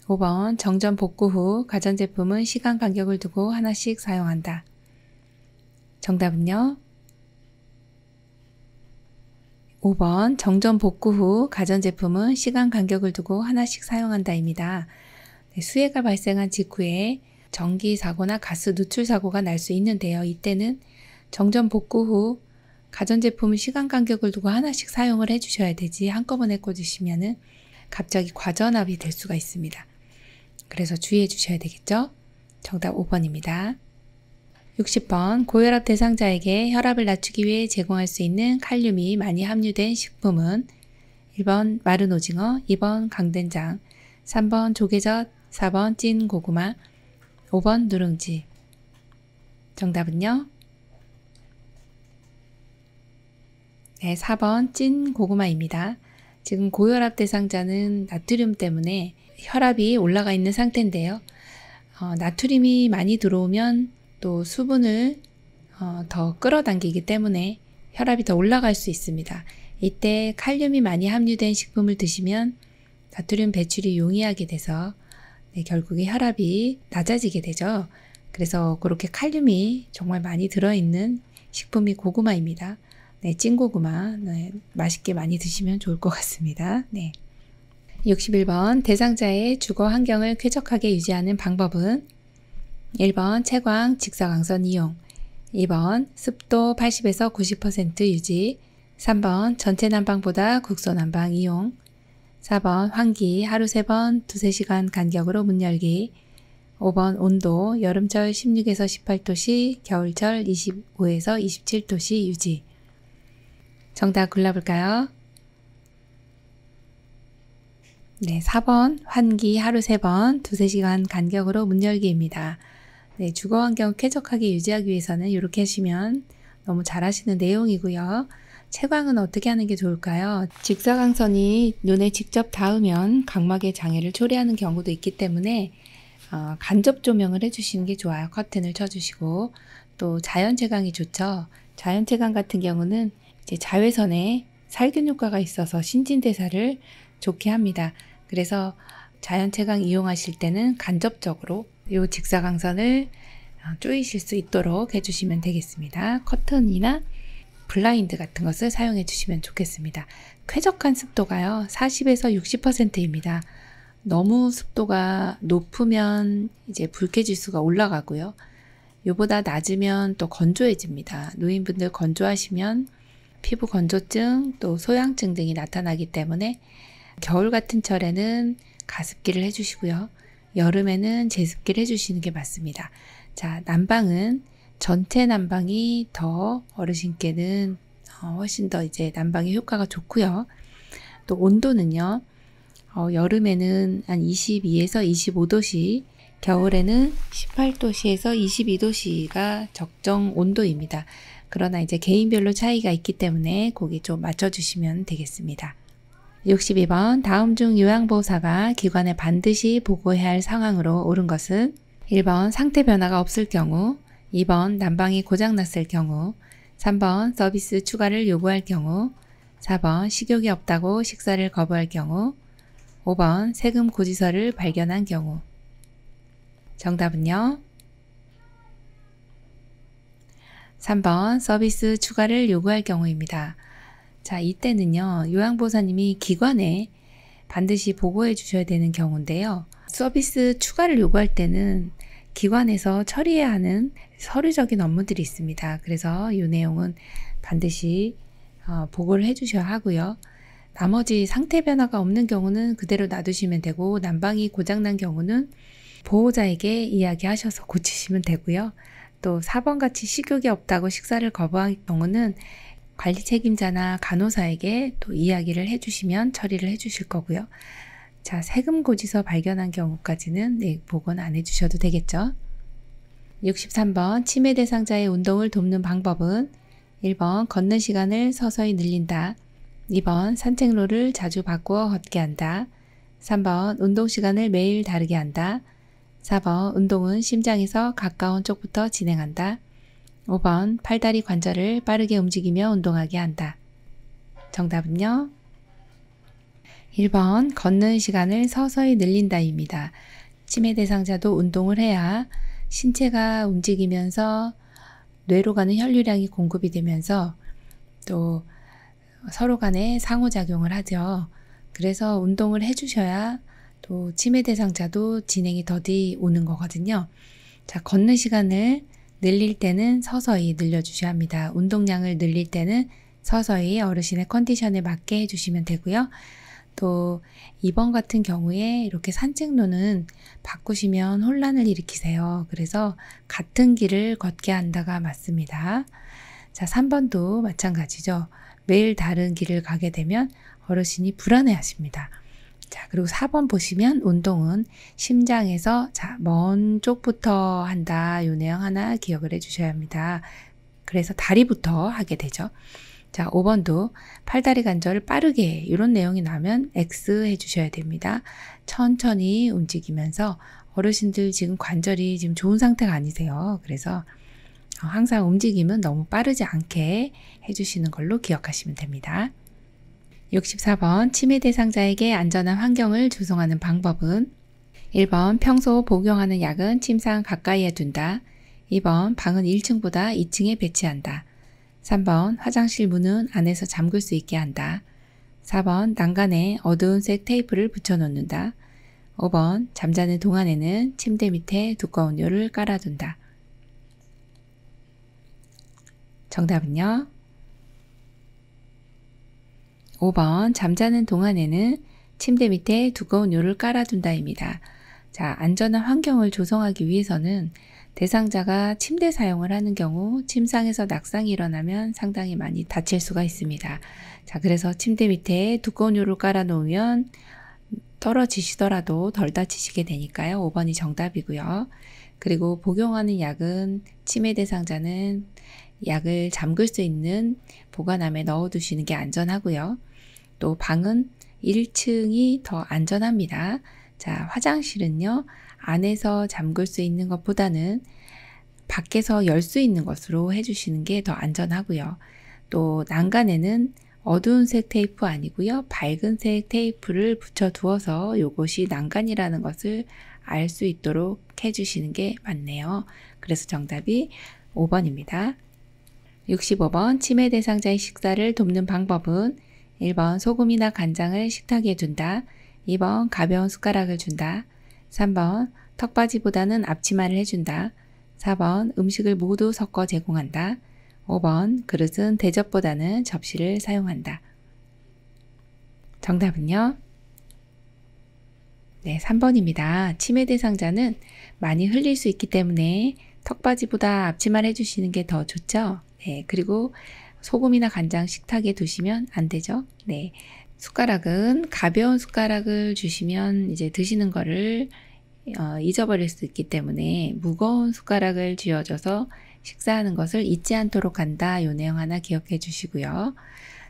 5번 정전 복구 후 가전제품은 시간 간격을 두고 하나씩 사용한다. 정답은요. 5번 정전 복구 후 가전제품은 시간 간격을 두고 하나씩 사용한다입니다. 네, 수해가 발생한 직후에 전기 사고나 가스 누출 사고가 날 수 있는데요. 이때는 정전 복구 후 가전제품은 시간 간격을 두고 하나씩 사용을 해주셔야 되지 한꺼번에 꽂으시면은 갑자기 과전압이 될 수가 있습니다. 그래서 주의해 주셔야 되겠죠? 정답 5번입니다. 60번 고혈압 대상자에게 혈압을 낮추기 위해 제공할 수 있는 칼륨이 많이 함유된 식품은 1번 마른 오징어, 2번 강된장, 3번 조개젓, 4번 찐 고구마, 5번 누룽지. 정답은요? 네, 4번 찐 고구마입니다. 지금 고혈압 대상자는 나트륨 때문에 혈압이 올라가 있는 상태인데요. 어, 나트륨이 많이 들어오면 또 수분을 어, 더 끌어당기기 때문에 혈압이 더 올라갈 수 있습니다. 이때 칼륨이 많이 함유된 식품을 드시면 나트륨 배출이 용이하게 돼서 네, 결국에 혈압이 낮아지게 되죠. 그래서 그렇게 칼륨이 정말 많이 들어있는 식품이 고구마입니다. 네, 찐고구마. 네, 맛있게 많이 드시면 좋을 것 같습니다. 네. 61번 대상자의 주거 환경을 쾌적하게 유지하는 방법은 1번 채광 직사광선 이용 2번 습도 80에서 90% 유지 3번 전체 난방보다 국소 난방 이용 4번 환기 하루 3번 2, 3시간 간격으로 문 열기 5번 온도 여름철 16에서 18도씨 겨울철 25에서 27도씨 유지 정답 골라볼까요? 네, 4번 환기 하루 3번 2, 3시간 간격으로 문 열기입니다. 네, 주거 환경 쾌적하게 유지하기 위해서는 이렇게 하시면 너무 잘 하시는 내용이고요. 채광은 어떻게 하는 게 좋을까요? 직사광선이 눈에 직접 닿으면 각막의 장애를 초래하는 경우도 있기 때문에 어, 간접 조명을 해주시는 게 좋아요. 커튼을 쳐주시고 또 자연 채광이 좋죠. 자연 채광 같은 경우는 이제 자외선에 살균 효과가 있어서 신진대사를 좋게 합니다. 그래서 자연 채광 이용하실 때는 간접적으로 이 직사 광선을 어, 조이실 수 있도록 해주시면 되겠습니다. 커튼이나 블라인드 같은 것을 사용해 주시면 좋겠습니다. 쾌적한 습도가요, 40에서 60%입니다. 너무 습도가 높으면 이제 불쾌지수가 올라가고요. 요보다 낮으면 또 건조해집니다. 노인분들 건조하시면 피부 건조증 또 소양증 등이 나타나기 때문에 겨울 같은 철에는 가습기를 해주시고요. 여름에는 제습기를 해주시는 게 맞습니다. 자, 난방은 전체 난방이 더 어르신께는 어, 훨씬 더 이제 난방의 효과가 좋고요. 또 온도는요. 어, 여름에는 한 22에서 25도씨, 겨울에는 18도씨에서 22도씨가 적정 온도입니다. 그러나 이제 개인별로 차이가 있기 때문에 거기 좀 맞춰주시면 되겠습니다. 62번 다음 중 요양보호사가 기관에 반드시 보고해야 할 상황으로 옳은 것은 1번 상태 변화가 없을 경우 2번 난방이 고장났을 경우 3번 서비스 추가를 요구할 경우 4번 식욕이 없다고 식사를 거부할 경우 5번 세금 고지서를 발견한 경우 정답은요. 3번 서비스 추가를 요구할 경우입니다. 자, 이때는요, 요양보사님이 호 기관에 반드시 보고해 주셔야 되는 경우인데요. 서비스 추가를 요구할 때는 기관에서 처리해야 하는 서류적인 업무들이 있습니다. 그래서 요 내용은 반드시 어, 보고를 해 주셔야 하고요. 나머지 상태 변화가 없는 경우는 그대로 놔두시면 되고 난방이 고장난 경우는 보호자에게 이야기하셔서 고치시면 되고요. 또 4번 같이 식욕이 없다고 식사를 거부한 경우는 관리 책임자나 간호사에게 또 이야기를 해주시면 처리를 해주실 거고요. 자, 세금 고지서 발견한 경우까지는 네, 보건 안 해주셔도 되겠죠. 63번 치매 대상자의 운동을 돕는 방법은 1번 걷는 시간을 서서히 늘린다. 2번 산책로를 자주 바꾸어 걷게 한다. 3번 운동 시간을 매일 다르게 한다. 4번 운동은 심장에서 가까운 쪽부터 진행한다. 5번 팔다리 관절을 빠르게 움직이며 운동하게 한다. 정답은요? 1번 걷는 시간을 서서히 늘린다입니다. 치매 대상자도 운동을 해야 신체가 움직이면서 뇌로 가는 혈류량이 공급이 되면서 또 서로 간에 상호작용을 하죠. 그래서 운동을 해주셔야 또 치매 대상자도 진행이 더디 오는 거거든요. 자, 걷는 시간을 늘릴 때는 서서히 늘려주셔야 합니다. 운동량을 늘릴 때는 서서히 어르신의 컨디션에 맞게 해주시면 되고요. 또이번 같은 경우에 이렇게 산책로는 바꾸시면 혼란을 일으키세요. 그래서 같은 길을 걷게 한다가 맞습니다. 자, 3번도 마찬가지죠. 매일 다른 길을 가게 되면 어르신이 불안해 하십니다. 자, 그리고 4번 보시면 운동은 심장에서 자, 먼 쪽부터 한다. 요 내용 하나 기억을 해 주셔야 합니다. 그래서 다리부터 하게 되죠. 자, 5번도 팔다리 관절을 빠르게 이런 내용이 나면 X 해 주셔야 됩니다. 천천히 움직이면서 어르신들 지금 관절이 지금 좋은 상태가 아니세요. 그래서 항상 움직임은 너무 빠르지 않게 해주시는 걸로 기억하시면 됩니다. 64번 치매 대상자에게 안전한 환경을 조성하는 방법은 1번 평소 복용하는 약은 침상 가까이에 둔다. 2번 방은 1층보다 2층에 배치한다. 3번 화장실 문은 안에서 잠글 수 있게 한다. 4번 난간에 어두운 색 테이프를 붙여놓는다. 5번 잠자는 동안에는 침대 밑에 두꺼운 요를 깔아둔다. 정답은요. 5번 잠자는 동안에는 침대 밑에 두꺼운 요를 깔아둔다입니다. 자, 안전한 환경을 조성하기 위해서는 대상자가 침대 사용을 하는 경우 침상에서 낙상이 일어나면 상당히 많이 다칠 수가 있습니다. 자, 그래서 침대 밑에 두꺼운 요를 깔아놓으면 떨어지시더라도 덜 다치시게 되니까요. 5번이 정답이고요. 그리고 복용하는 약은 침매 대상자는 약을 잠글 수 있는 보관함에 넣어 두시는 게 안전하고요. 또 방은 1층이 더 안전합니다. 자, 화장실은요. 안에서 잠글 수 있는 것보다는 밖에서 열 수 있는 것으로 해주시는 게 더 안전하고요. 또 난간에는 어두운 색 테이프 아니고요. 밝은 색 테이프를 붙여 두어서 이것이 난간이라는 것을 알 수 있도록 해주시는 게 맞네요. 그래서 정답이 5번입니다. 65번 치매 대상자의 식사를 돕는 방법은 1번 소금이나 간장을 식탁에 둔다. 2번 가벼운 숟가락을 준다. 3번 턱받이보다는 앞치마를 해준다. 4번 음식을 모두 섞어 제공한다. 5번 그릇은 대접보다는 접시를 사용한다. 정답은요? 네, 3번입니다. 치매 대상자는 많이 흘릴 수 있기 때문에 턱받이보다 앞치마를 해주시는 게 더 좋죠? 네, 그리고 소금이나 간장 식탁에 두시면 안 되죠. 네, 숟가락은 가벼운 숟가락을 주시면 이제 드시는 거를 어, 잊어버릴 수 있기 때문에 무거운 숟가락을 쥐어줘서 식사하는 것을 잊지 않도록 한다. 요 내용 하나 기억해 주시고요.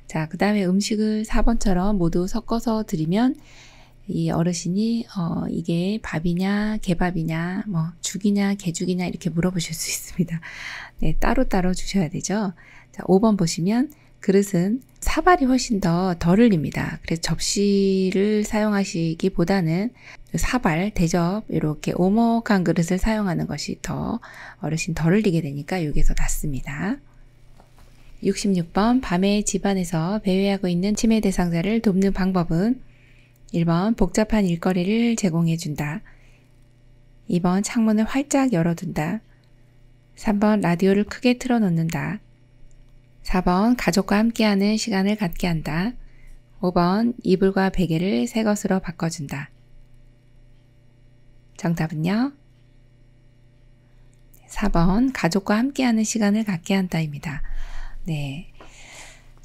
자, 그 다음에 음식을 4번처럼 모두 섞어서 드리면 이 어르신이 어, 이게 밥이냐 개밥이냐 뭐 죽이냐 개죽이냐 이렇게 물어보실 수 있습니다. 네, 따로 따로 주셔야 되죠. 자, 5번 보시면 그릇은 사발이 훨씬 더 덜 흘립니다. 그래서 접시를 사용하시기보다는 사발, 대접 이렇게 오목한 그릇을 사용하는 것이 더 어르신 덜 흘리게 되니까 여기서 낫습니다. 66번 밤에 집안에서 배회하고 있는 치매 대상자를 돕는 방법은 1번 복잡한 일거리를 제공해준다. 2번 창문을 활짝 열어둔다. 3번 라디오를 크게 틀어놓는다. 4번 가족과 함께하는 시간을 갖게 한다. 5번 이불과 베개를 새 것으로 바꿔준다. 정답은요? 4번 가족과 함께하는 시간을 갖게 한다입니다. 네.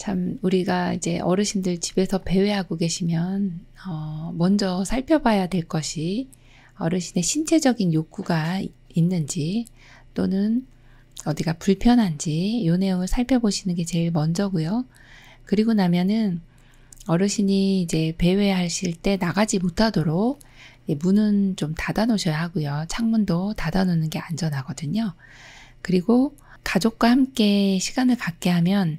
참 우리가 이제 어르신들 집에서 배회하고 계시면 어 먼저 살펴봐야 될 것이 어르신의 신체적인 욕구가 있는지 또는 어디가 불편한지 요 내용을 살펴보시는 게 제일 먼저고요. 그리고 나면은 어르신이 이제 배회하실 때 나가지 못하도록 문은 좀 닫아 놓으셔야 하고요. 창문도 닫아 놓는 게 안전하거든요. 그리고 가족과 함께 시간을 갖게 하면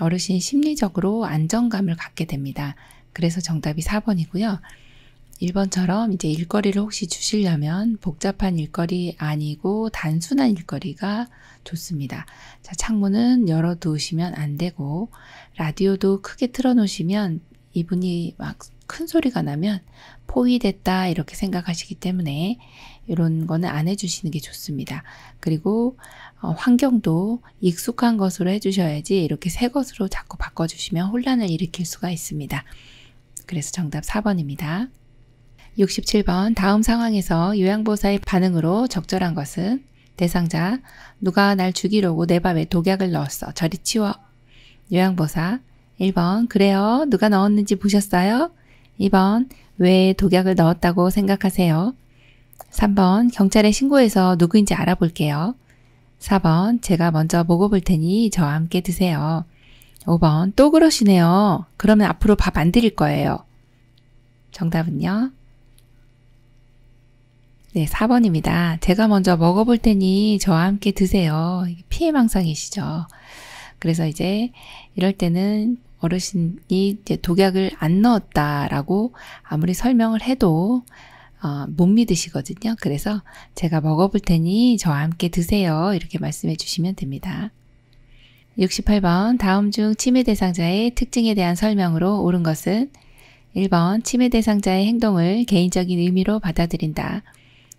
어르신 심리적으로 안정감을 갖게 됩니다. 그래서 정답이 4번이고요. 1번처럼 이제 일거리를 혹시 주시려면 복잡한 일거리 아니고 단순한 일거리가 좋습니다. 자, 창문은 열어두시면 안 되고, 라디오도 크게 틀어놓으시면 이분이 막 큰 소리가 나면 포위됐다 이렇게 생각하시기 때문에 이런 거는 안 해주시는 게 좋습니다. 그리고 어, 환경도 익숙한 것으로 해주셔야지 이렇게 새 것으로 자꾸 바꿔주시면 혼란을 일으킬 수가 있습니다. 그래서 정답 4번입니다. 67번 다음 상황에서 요양보사의 반응으로 적절한 것은 대상자 누가 날 죽이려고 내 밥에 독약을 넣었어. 저리 치워. 요양보사 1번 그래요. 누가 넣었는지 보셨어요? 2번 왜 독약을 넣었다고 생각하세요? 3번 경찰에 신고해서 누구인지 알아볼게요. 4번 제가 먼저 먹어볼 테니 저와 함께 드세요. 5번 또 그러시네요. 그러면 앞으로 밥 안 드릴 거예요. 정답은요? 네, 4번입니다. 제가 먼저 먹어볼 테니 저와 함께 드세요. 피해망상이시죠. 그래서 이제 이럴 때는 어르신이 이제 독약을 안 넣었다라고 아무리 설명을 해도 어, 못 믿으시거든요. 그래서 제가 먹어볼 테니 저와 함께 드세요. 이렇게 말씀해 주시면 됩니다. 68번 다음 중 치매 대상자의 특징에 대한 설명으로 옳은 것은 1번 치매 대상자의 행동을 개인적인 의미로 받아들인다.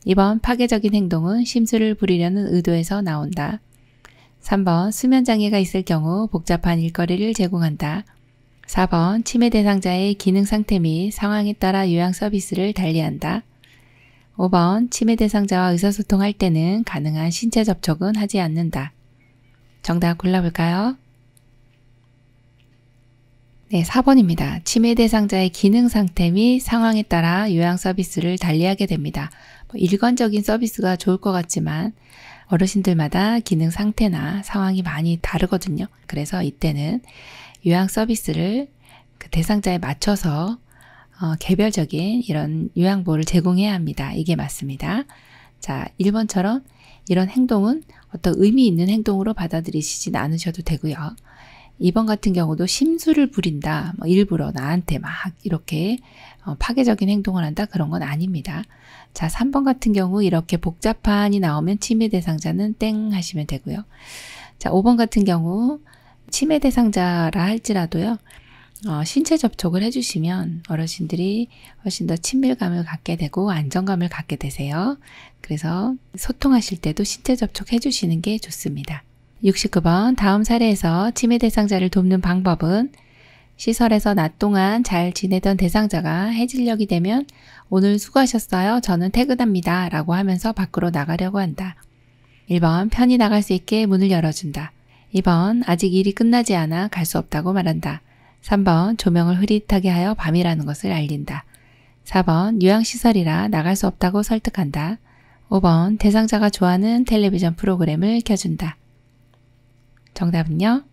2번 파괴적인 행동은 심술을 부리려는 의도에서 나온다. 3번 수면장애가 있을 경우 복잡한 일거리를 제공한다. 4번 치매 대상자의 기능 상태 및 상황에 따라 요양 서비스를 달리한다. 5번 치매 대상자와 의사소통할 때는 가능한 신체 접촉은 하지 않는다. 정답 골라볼까요? 네, 4번입니다. 치매 대상자의 기능 상태 및 상황에 따라 요양 서비스를 달리하게 됩니다. 뭐 일관적인 서비스가 좋을 것 같지만 어르신들마다 기능 상태나 상황이 많이 다르거든요. 그래서 이때는 요양 서비스를 그 대상자에 맞춰서 어, 개별적인 이런 요양보호를 제공해야 합니다. 이게 맞습니다. 자, 1번처럼 이런 행동은 어떤 의미 있는 행동으로 받아들이시진 않으셔도 되고요. 이번 같은 경우도 심술을 부린다. 뭐 일부러 나한테 막 이렇게 어, 파괴적인 행동을 한다. 그런 건 아닙니다. 자, 3번 같은 경우 이렇게 복잡한이 나오면 침해 대상자는 땡 하시면 되고요. 자, 5번 같은 경우 치매 대상자라 할지라도요. 어, 신체 접촉을 해주시면 어르신들이 훨씬 더 친밀감을 갖게 되고 안정감을 갖게 되세요. 그래서 소통하실 때도 신체 접촉 해주시는 게 좋습니다. 69번 다음 사례에서 치매 대상자를 돕는 방법은 시설에서 낮 동안 잘 지내던 대상자가 해질녘이 되면 오늘 수고하셨어요. 저는 퇴근합니다. 라고 하면서 밖으로 나가려고 한다. 1번 편히 나갈 수 있게 문을 열어준다. 2번 아직 일이 끝나지 않아 갈 수 없다고 말한다. 3번 조명을 흐릿하게 하여 밤이라는 것을 알린다. 4번 요양시설이라 나갈 수 없다고 설득한다. 5번 대상자가 좋아하는 텔레비전 프로그램을 켜준다. 정답은요?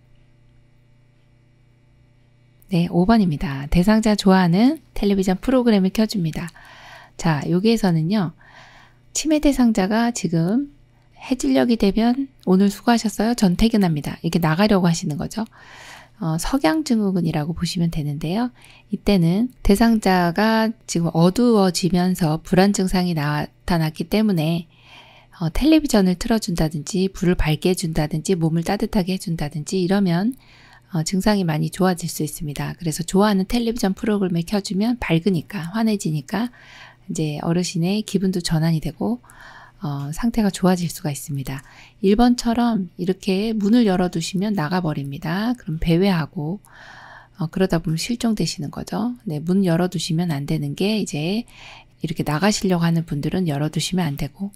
네, 5번입니다. 대상자 좋아하는 텔레비전 프로그램을 켜줍니다. 자, 여기에서는요. 치매 대상자가 지금 해질력이 되면 오늘 수고하셨어요. 전 퇴근합니다. 이렇게 나가려고 하시는 거죠. 어, 석양증후군이라고 보시면 되는데요. 이때는 대상자가 지금 어두워지면서 불안 증상이 나타났기 때문에 어, 텔레비전을 틀어준다든지 불을 밝게 해준다든지 몸을 따뜻하게 해준다든지 이러면 어, 증상이 많이 좋아질 수 있습니다. 그래서 좋아하는 텔레비전 프로그램을 켜주면 밝으니까 환해지니까 이제 어르신의 기분도 전환이 되고 어, 상태가 좋아질 수가 있습니다. 1번처럼 이렇게 문을 열어두시면 나가버립니다. 그럼 배회하고 어, 그러다 보면 실종되시는 거죠. 네, 문 열어두시면 안 되는 게 이제 이렇게 나가시려고 하는 분들은 열어두시면 안 되고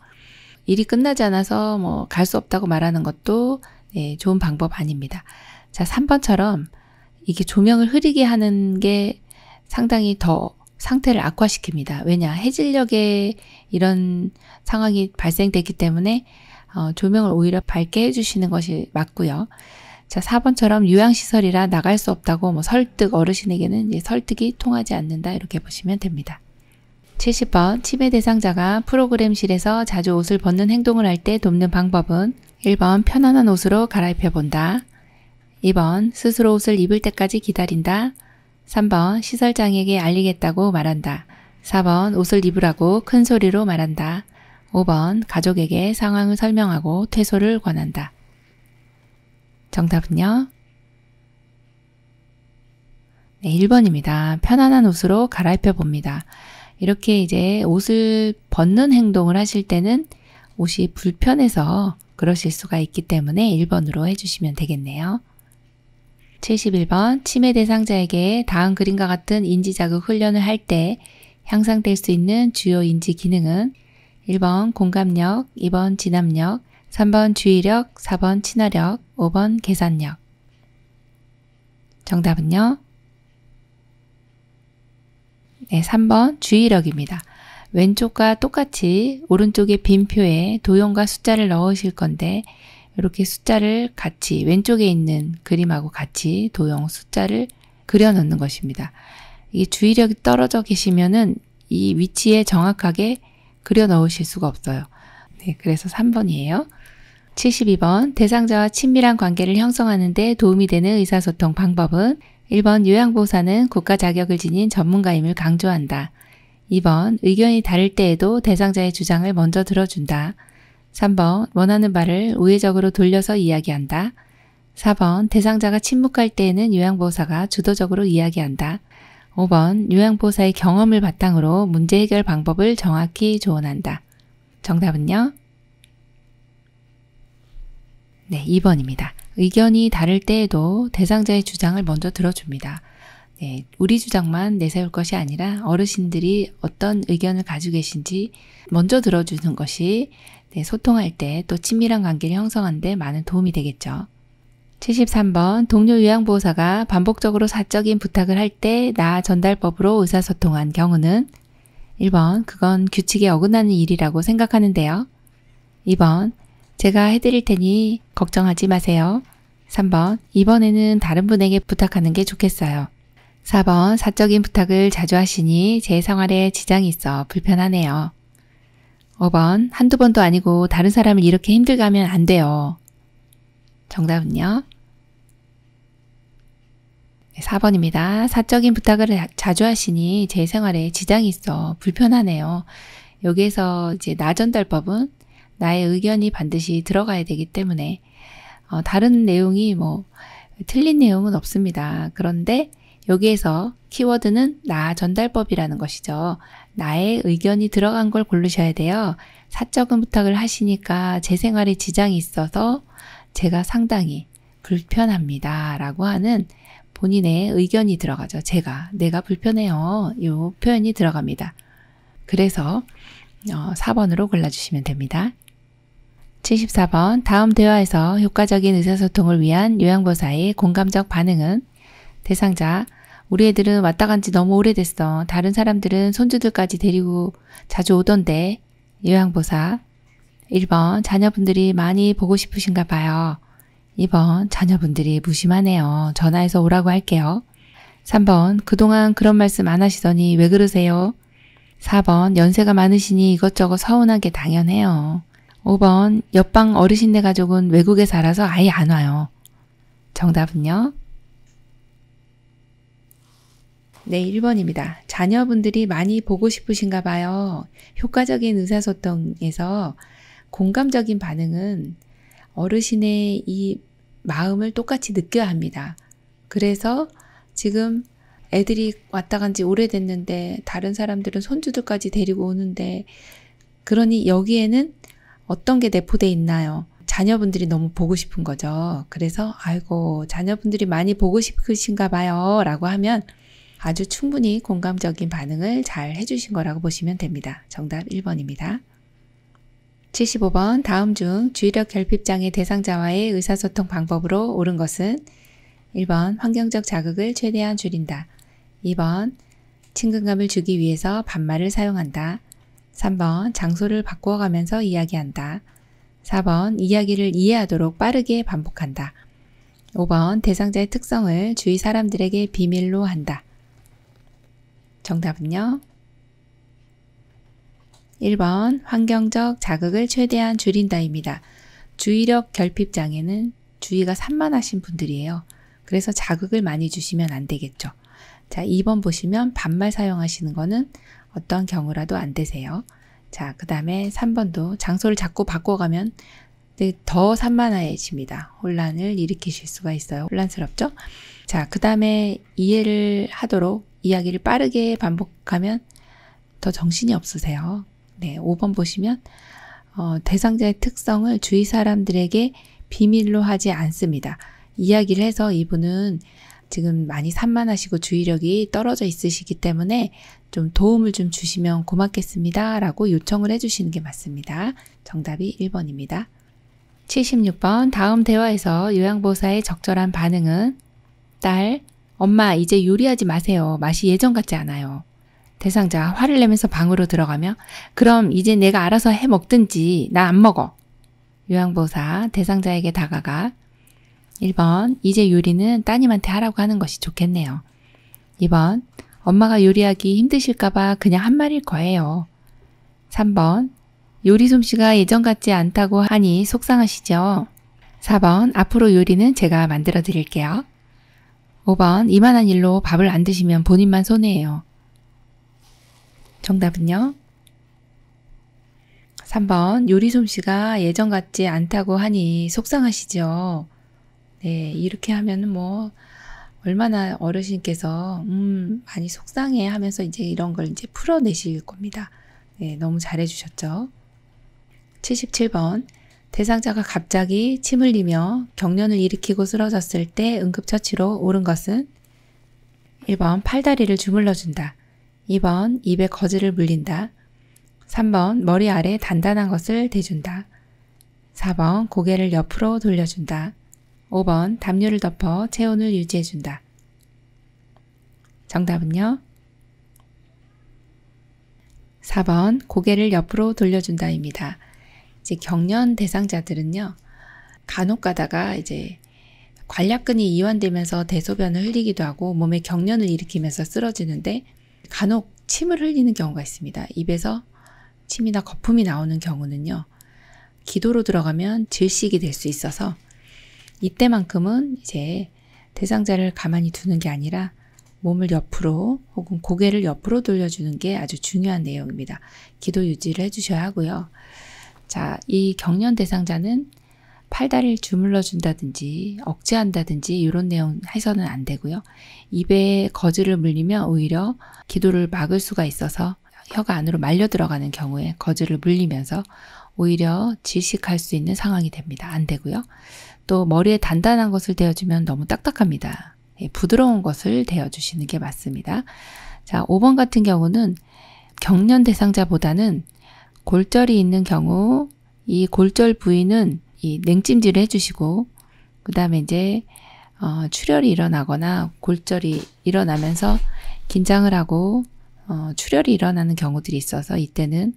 일이 끝나지 않아서 뭐 갈 수 없다고 말하는 것도 네, 좋은 방법 아닙니다. 자, 3번처럼 이게 조명을 흐리게 하는 게 상당히 더 상태를 악화시킵니다. 왜냐, 해질녘에 이런 상황이 발생되기 때문에 어, 조명을 오히려 밝게 해주시는 것이 맞고요. 자, 4번처럼 요양시설이라 나갈 수 없다고 뭐 설득 어르신에게는 이제 설득이 통하지 않는다 이렇게 보시면 됩니다. 70번 치매 대상자가 프로그램실에서 자주 옷을 벗는 행동을 할 때 돕는 방법은 1번 편안한 옷으로 갈아입혀 본다. 2번 스스로 옷을 입을 때까지 기다린다. 3번 시설장에게 알리겠다고 말한다. 4번 옷을 입으라고 큰 소리로 말한다. 5번 가족에게 상황을 설명하고 퇴소를 권한다. 정답은요? 네, 1번입니다. 편안한 옷으로 갈아입혀 봅니다. 이렇게 이제 옷을 벗는 행동을 하실 때는 옷이 불편해서 그러실 수가 있기 때문에 1번으로 해주시면 되겠네요. 71번 치매 대상자에게 다음 그림과 같은 인지자극 훈련을 할 때 향상될 수 있는 주요 인지 기능은 1번 공감력, 2번 진압력, 3번 주의력, 4번 친화력, 5번 계산력. 정답은요? 네, 3번 주의력입니다. 왼쪽과 똑같이 오른쪽의 빈 표에 도형과 숫자를 넣으실 건데 이렇게 숫자를 같이 왼쪽에 있는 그림하고 같이 도형 숫자를 그려 넣는 것입니다. 이 주의력이 떨어져 계시면은 이 위치에 정확하게 그려 넣으실 수가 없어요. 네, 그래서 3번이에요. 72번 대상자와 친밀한 관계를 형성하는 데 도움이 되는 의사소통 방법은 1번 요양보사는 호 국가 자격을 지닌 전문가임을 강조한다. 2번 의견이 다를 때에도 대상자의 주장을 먼저 들어준다. 3번 원하는 바를 우회적으로 돌려서 이야기한다. 4번 대상자가 침묵할 때에는 요양보사가 호 주도적으로 이야기한다. 5번 요양보사의 호 경험을 바탕으로 문제 해결 방법을 정확히 조언한다. 정답은요? 네, 2번입니다. 의견이 다를 때에도 대상자의 주장을 먼저 들어줍니다. 네, 우리 주장만 내세울 것이 아니라 어르신들이 어떤 의견을 가지고 계신지 먼저 들어주는 것이 네, 소통할 때 또 친밀한 관계를 형성하는데 많은 도움이 되겠죠. 73번 동료 요양보호사가 반복적으로 사적인 부탁을 할 때 나 전달법으로 의사소통한 경우는 1번 그건 규칙에 어긋나는 일이라고 생각하는데요. 2번 제가 해드릴 테니 걱정하지 마세요. 3번, 이번에는 다른 분에게 부탁하는 게 좋겠어요. 4번, 사적인 부탁을 자주 하시니 제 생활에 지장이 있어 불편하네요. 5번, 한두 번도 아니고 다른 사람을 이렇게 힘들게 하면 안 돼요. 정답은요? 4번입니다. 사적인 부탁을 자주 하시니 제 생활에 지장이 있어 불편하네요. 여기에서 이제 나전달법은 나의 의견이 반드시 들어가야 되기 때문에 어, 다른 내용이 뭐 틀린 내용은 없습니다. 그런데 여기에서 키워드는 나 전달법이라는 것이죠. 나의 의견이 들어간 걸 고르셔야 돼요. 사적인 부탁을 하시니까 제 생활에 지장이 있어서 제가 상당히 불편합니다. 라고 하는 본인의 의견이 들어가죠. 제가, 내가 불편해요. 이 표현이 들어갑니다. 그래서 4번으로 어, 골라주시면 됩니다. 74번 다음 대화에서 효과적인 의사소통을 위한 요양보사의 공감적 반응은 대상자 우리 애들은 왔다 간지 너무 오래됐어. 다른 사람들은 손주들까지 데리고 자주 오던데 요양보사 1번 자녀분들이 많이 보고 싶으신가 봐요. 2번 자녀분들이 무심하네요. 전화해서 오라고 할게요. 3번 그동안 그런 말씀 안 하시더니 왜 그러세요? 4번 연세가 많으시니 이것저것 서운한 게 당연해요. 5번 옆방 어르신네 가족은 외국에 살아서 아예 안 와요. 정답은요? 네, 1번입니다. 자녀분들이 많이 보고 싶으신가 봐요. 효과적인 의사소통에서 공감적인 반응은 어르신의 이 마음을 똑같이 느껴야 합니다. 그래서 지금 애들이 왔다 간지 오래됐는데 다른 사람들은 손주들까지 데리고 오는데 그러니 여기에는 어떤 게내포되어 있나요? 자녀분들이 너무 보고 싶은 거죠. 그래서 아이고 자녀분들이 많이 보고 싶으신가 봐요 라고 하면 아주 충분히 공감적인 반응을 잘 해주신 거라고 보시면 됩니다. 정답 1번입니다. 75번 다음 중 주의력 결핍장애 대상자와의 의사소통 방법으로 옳은 것은 1번 환경적 자극을 최대한 줄인다. 2번 친근감을 주기 위해서 반말을 사용한다. 3번 장소를 바꾸어가면서 이야기한다. 4번 이야기를 이해하도록 빠르게 반복한다. 5번 대상자의 특성을 주위 사람들에게 비밀로 한다. 정답은요? 1번 환경적 자극을 최대한 줄인다입니다. 주의력 결핍 장애는 주의가 산만하신 분들이에요. 그래서 자극을 많이 주시면 안 되겠죠. 자, 2번 보시면 반말 사용하시는 거는 어떤 경우라도 안 되세요. 자, 그 다음에 3번도 장소를 자꾸 바꿔가면 네, 더 산만해집니다. 혼란을 일으키실 수가 있어요. 혼란스럽죠? 자, 그 다음에 이해를 하도록 이야기를 빠르게 반복하면 더 정신이 없으세요. 네, 5번 보시면 어, 대상자의 특성을 주위 사람들에게 비밀로 하지 않습니다. 이야기를 해서 이분은 지금 많이 산만하시고 주의력이 떨어져 있으시기 때문에 좀 도움을 좀 주시면 고맙겠습니다. 라고 요청을 해주시는 게 맞습니다. 정답이 1번입니다. 76번 다음 대화에서 요양보사의 호 적절한 반응은 딸, 엄마 이제 요리하지 마세요. 맛이 예전 같지 않아요. 대상자 화를 내면서 방으로 들어가며 그럼 이제 내가 알아서 해 먹든지 나 안 먹어. 요양보사 호 대상자에게 다가가 1번, 이제 요리는 따님한테 하라고 하는 것이 좋겠네요. 2번, 엄마가 요리하기 힘드실까봐 그냥 한 말일 거예요. 3번, 요리 솜씨가 예전 같지 않다고 하니 속상하시죠? 4번, 앞으로 요리는 제가 만들어 드릴게요. 5번, 이만한 일로 밥을 안 드시면 본인만 손해예요. 정답은요? 3번, 요리 솜씨가 예전 같지 않다고 하니 속상하시죠? 네, 이렇게 하면은 뭐, 얼마나 어르신께서, 음, 많이 속상해 하면서 이제 이런 걸 이제 풀어내실 겁니다. 네, 너무 잘해주셨죠. 77번. 대상자가 갑자기 침 흘리며 경련을 일으키고 쓰러졌을 때 응급처치로 옳은 것은? 1번 팔다리를 주물러준다. 2번 입에 거즈를 물린다. 3번 머리 아래 단단한 것을 대준다. 4번 고개를 옆으로 돌려준다. 5번 담요를 덮어 체온을 유지해준다. 정답은요? 4번 고개를 옆으로 돌려준다입니다. 이제 경련 대상자들은요. 간혹 가다가 이제 관략근이 이완되면서 대소변을 흘리기도 하고 몸에 경련을 일으키면서 쓰러지는데 간혹 침을 흘리는 경우가 있습니다. 입에서 침이나 거품이 나오는 경우는요. 기도로 들어가면 질식이 될 수 있어서 이때만큼은 이제 대상자를 가만히 두는 게 아니라 몸을 옆으로 혹은 고개를 옆으로 돌려주는 게 아주 중요한 내용입니다. 기도 유지를 해주셔야 하고요. 자, 이 경련 대상자는 팔다리를 주물러 준다든지 억제한다든지 이런 내용 해서는 안 되고요. 입에 거즈를 물리면 오히려 기도를 막을 수가 있어서 혀가 안으로 말려 들어가는 경우에 거즈를 물리면서 오히려 질식할 수 있는 상황이 됩니다. 안 되고요. 또 머리에 단단한 것을 대어주면 너무 딱딱합니다. 예, 부드러운 것을 대어주시는 게 맞습니다. 자, 5번 같은 경우는 경련 대상자보다는 골절이 있는 경우 이 골절 부위는 이 냉찜질을 해주시고 그 다음에 이제 어, 출혈이 일어나거나 골절이 일어나면서 긴장을 하고 어, 출혈이 일어나는 경우들이 있어서 이때는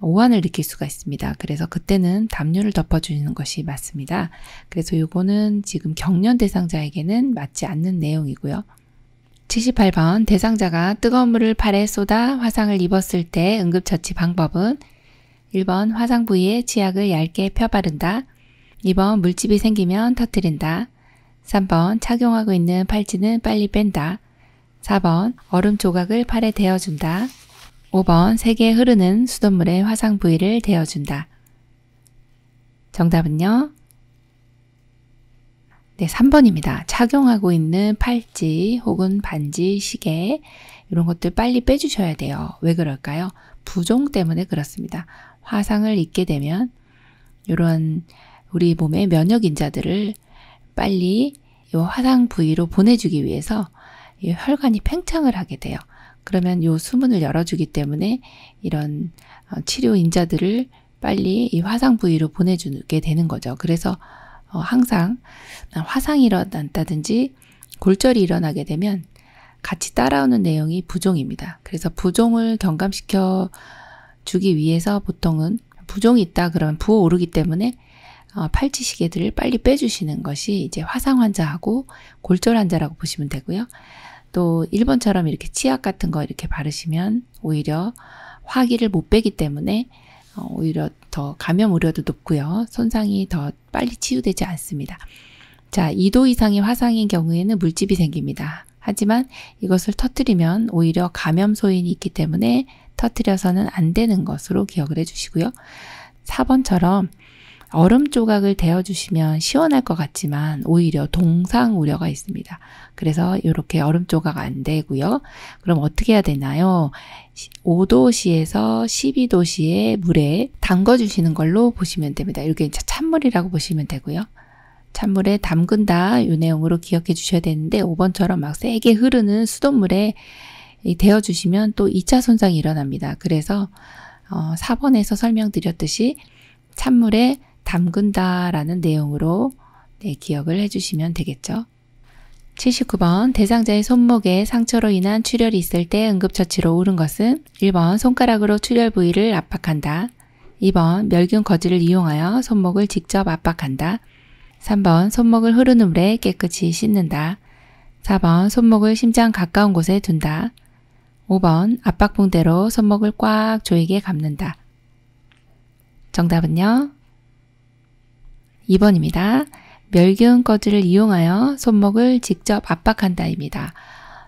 오한을 느낄 수가 있습니다. 그래서 그때는 담요를 덮어주는 것이 맞습니다. 그래서 요거는 지금 경련 대상자에게는 맞지 않는 내용이고요. 78번 대상자가 뜨거운 물을 팔에 쏟아 화상을 입었을 때 응급처치 방법은 1번 화상 부위에 치약을 얇게 펴 바른다. 2번 물집이 생기면 터뜨린다 3번 착용하고 있는 팔찌는 빨리 뺀다. 4번 얼음 조각을 팔에 대어준다. 5번 세게 흐르는 수돗물의 화상 부위를 대어준다. 정답은요? 네, 3번입니다. 착용하고 있는 팔찌 혹은 반지, 시계 이런 것들 빨리 빼주셔야 돼요. 왜 그럴까요? 부종 때문에 그렇습니다. 화상을 입게 되면 이런 우리 몸의 면역 인자들을 빨리 이 화상 부위로 보내주기 위해서 이 혈관이 팽창을 하게 돼요. 그러면 요 수문을 열어주기 때문에 이런 어, 치료인자들을 빨리 이 화상 부위로 보내주게 되는 거죠. 그래서 어, 항상 화상이 일어났다든지 골절이 일어나게 되면 같이 따라오는 내용이 부종입니다. 그래서 부종을 경감시켜 주기 위해서 보통은 부종이 있다 그러면 부어오르기 때문에 어, 팔찌 시계들을 빨리 빼주시는 것이 이제 화상 환자하고 골절 환자라고 보시면 되고요. 또 1번처럼 이렇게 치약 같은 거 이렇게 바르시면 오히려 화기를 못 빼기 때문에 어, 오히려 더 감염 우려도 높고요. 손상이 더 빨리 치유되지 않습니다. 자, 2도 이상의 화상인 경우에는 물집이 생깁니다. 하지만 이것을 터뜨리면 오히려 감염 소인이 있기 때문에 터트려서는 안 되는 것으로 기억을 해주시고요. 4번처럼 얼음 조각을 데워주시면 시원할 것 같지만 오히려 동상 우려가 있습니다. 그래서 이렇게 얼음 조각 안 되고요. 그럼 어떻게 해야 되나요? 5도씨에서 12도씨의 물에 담궈주시는 걸로 보시면 됩니다. 이렇게 찬물이라고 보시면 되고요. 찬물에 담근다 이 내용으로 기억해 주셔야 되는데 5번처럼 막 세게 흐르는 수돗물에 데워주시면 또 2차 손상이 일어납니다. 그래서 4번에서 어, 설명드렸듯이 찬물에 담근다 라는 내용으로 네, 기억을 해주시면 되겠죠. 79번 대상자의 손목에 상처로 인한 출혈이 있을 때 응급처치로 오른 것은 1번 손가락으로 출혈 부위를 압박한다. 2번 멸균 거즈를 이용하여 손목을 직접 압박한다. 3번 손목을 흐르는 물에 깨끗이 씻는다. 4번 손목을 심장 가까운 곳에 둔다. 5번 압박붕대로 손목을 꽉 조이게 감는다. 정답은요? 2번입니다. 멸균 거즈를 이용하여 손목을 직접 압박한다입니다.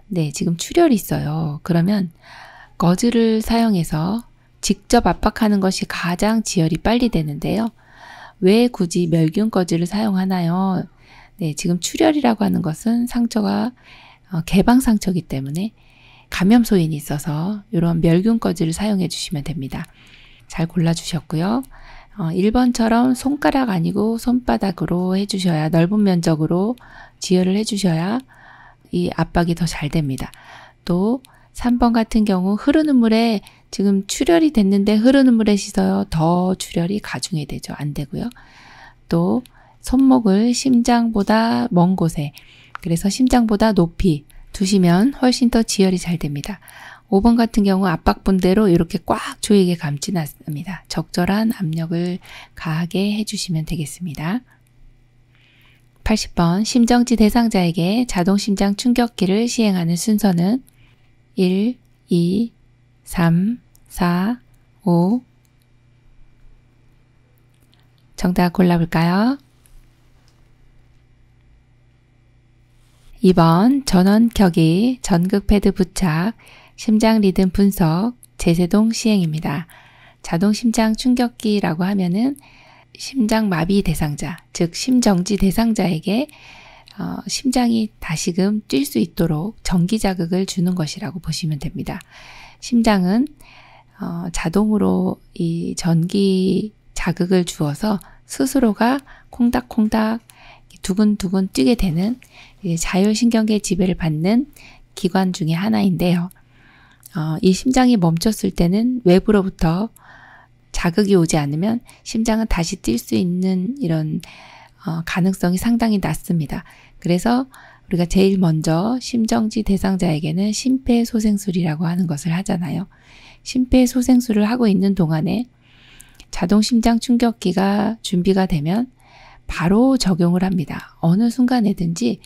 네, 지금 출혈이 있어요. 그러면 거즈를 사용해서 직접 압박하는 것이 가장 지혈이 빨리 되는데요. 왜 굳이 멸균 거즈를 사용하나요? 네, 지금 출혈이라고 하는 것은 상처가 어, 개방 상처이기 때문에 감염 소인이 있어서 이런 멸균 거즈를 사용해 주시면 됩니다. 잘 골라 주셨고요. 어, 1번처럼 손가락 아니고 손바닥으로 해주셔야 넓은 면적으로 지혈을 해주셔야 이 압박이 더 잘 됩니다. 또 3번 같은 경우 흐르는 물에 지금 출혈이 됐는데 흐르는 물에 씻어요. 더 출혈이 가중이 되죠. 안 되고요. 또 손목을 심장보다 먼 곳에 그래서 심장보다 높이 두시면 훨씬 더 지혈이 잘 됩니다. 5번 같은 경우 압박분대로 이렇게 꽉 조이게 감지났습니다. 적절한 압력을 가하게 해주시면 되겠습니다. 80번 심정지 대상자에게 자동심장 충격기를 시행하는 순서는 1, 2, 3, 4, 5 정답 골라볼까요? 2번 전원 켜기, 전극 패드 부착, 심장 리듬 분석 제세동 시행입니다. 자동 심장 충격기라고 하면은 심장 마비 대상자, 즉 심정지 대상자에게 어, 심장이 다시금 뛸 수 있도록 전기 자극을 주는 것이라고 보시면 됩니다. 심장은 어, 자동으로 이 전기 자극을 주어서 스스로가 콩닥콩닥 두근두근 뛰게 되는 자율신경계 지배를 받는 기관 중의 하나인데요. 어, 이 심장이 멈췄을 때는 외부로부터 자극이 오지 않으면 심장은 다시 뛸 수 있는 이런 어, 가능성이 상당히 낮습니다. 그래서 우리가 제일 먼저 심정지 대상자에게는 심폐소생술이라고 하는 것을 하잖아요. 심폐소생술을 하고 있는 동안에 자동 심장 충격기가 준비가 되면 바로 적용을 합니다. 어느 순간에든지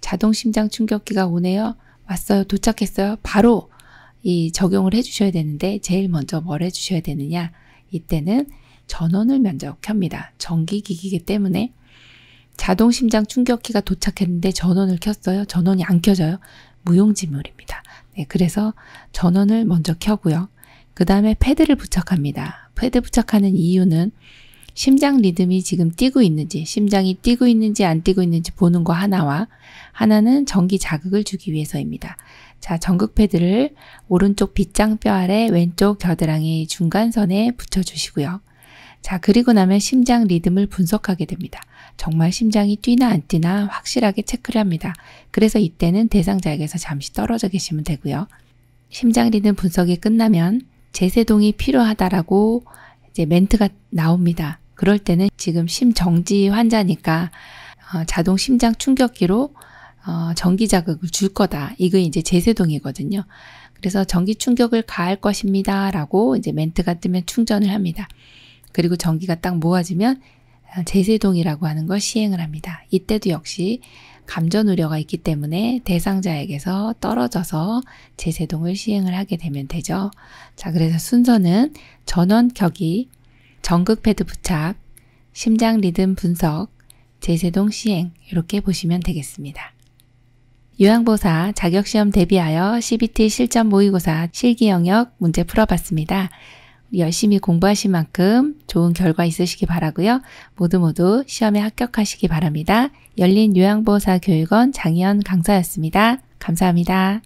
자동 심장 충격기가 오네요. 왔어요. 도착했어요. 바로 이 적용을 해주셔야 되는데 제일 먼저 뭘 해주셔야 되느냐? 이때는 전원을 면적합니다. 전기기기기 때문에 자동 심장 충격기가 도착했는데 전원을 켰어요. 전원이 안 켜져요. 무용지물입니다. 네, 그래서 전원을 먼저 켜고요. 그 다음에 패드를 부착합니다. 패드 부착하는 이유는 심장 리듬이 지금 뛰고 있는지, 심장이 뛰고 있는지 안 뛰고 있는지 보는 거 하나와 하나는 전기 자극을 주기 위해서입니다. 자, 전극 패드를 오른쪽 빗장뼈 아래 왼쪽 겨드랑이 중간선에 붙여주시고요. 자, 그리고 나면 심장 리듬을 분석하게 됩니다. 정말 심장이 뛰나 안 뛰나 확실하게 체크를 합니다. 그래서 이때는 대상자에게서 잠시 떨어져 계시면 되고요. 심장 리듬 분석이 끝나면 재세동이 필요하다라고 이제 멘트가 나옵니다. 그럴 때는 지금 심정지 환자니까 어, 자동 심장 충격기로 어, 전기 자극을 줄 거다. 이거 이제 제세동이거든요. 그래서 전기 충격을 가할 것입니다. 라고 이제 멘트가 뜨면 충전을 합니다. 그리고 전기가 딱 모아지면 어, 제세동이라고 하는 걸 시행을 합니다. 이때도 역시 감전 우려가 있기 때문에 대상자에게서 떨어져서 제세동을 시행을 하게 되면 되죠. 자, 그래서 순서는 전원 격이, 전극 패드 부착, 심장 리듬 분석, 제세동 시행 이렇게 보시면 되겠습니다. 요양보사 자격시험 대비하여 CBT 실전 모의고사 실기 영역 문제 풀어봤습니다. 열심히 공부하신 만큼 좋은 결과 있으시기 바라고요. 모두 모두 시험에 합격하시기 바랍니다. 열린 요양보호사 교육원 장희연 강사였습니다. 감사합니다.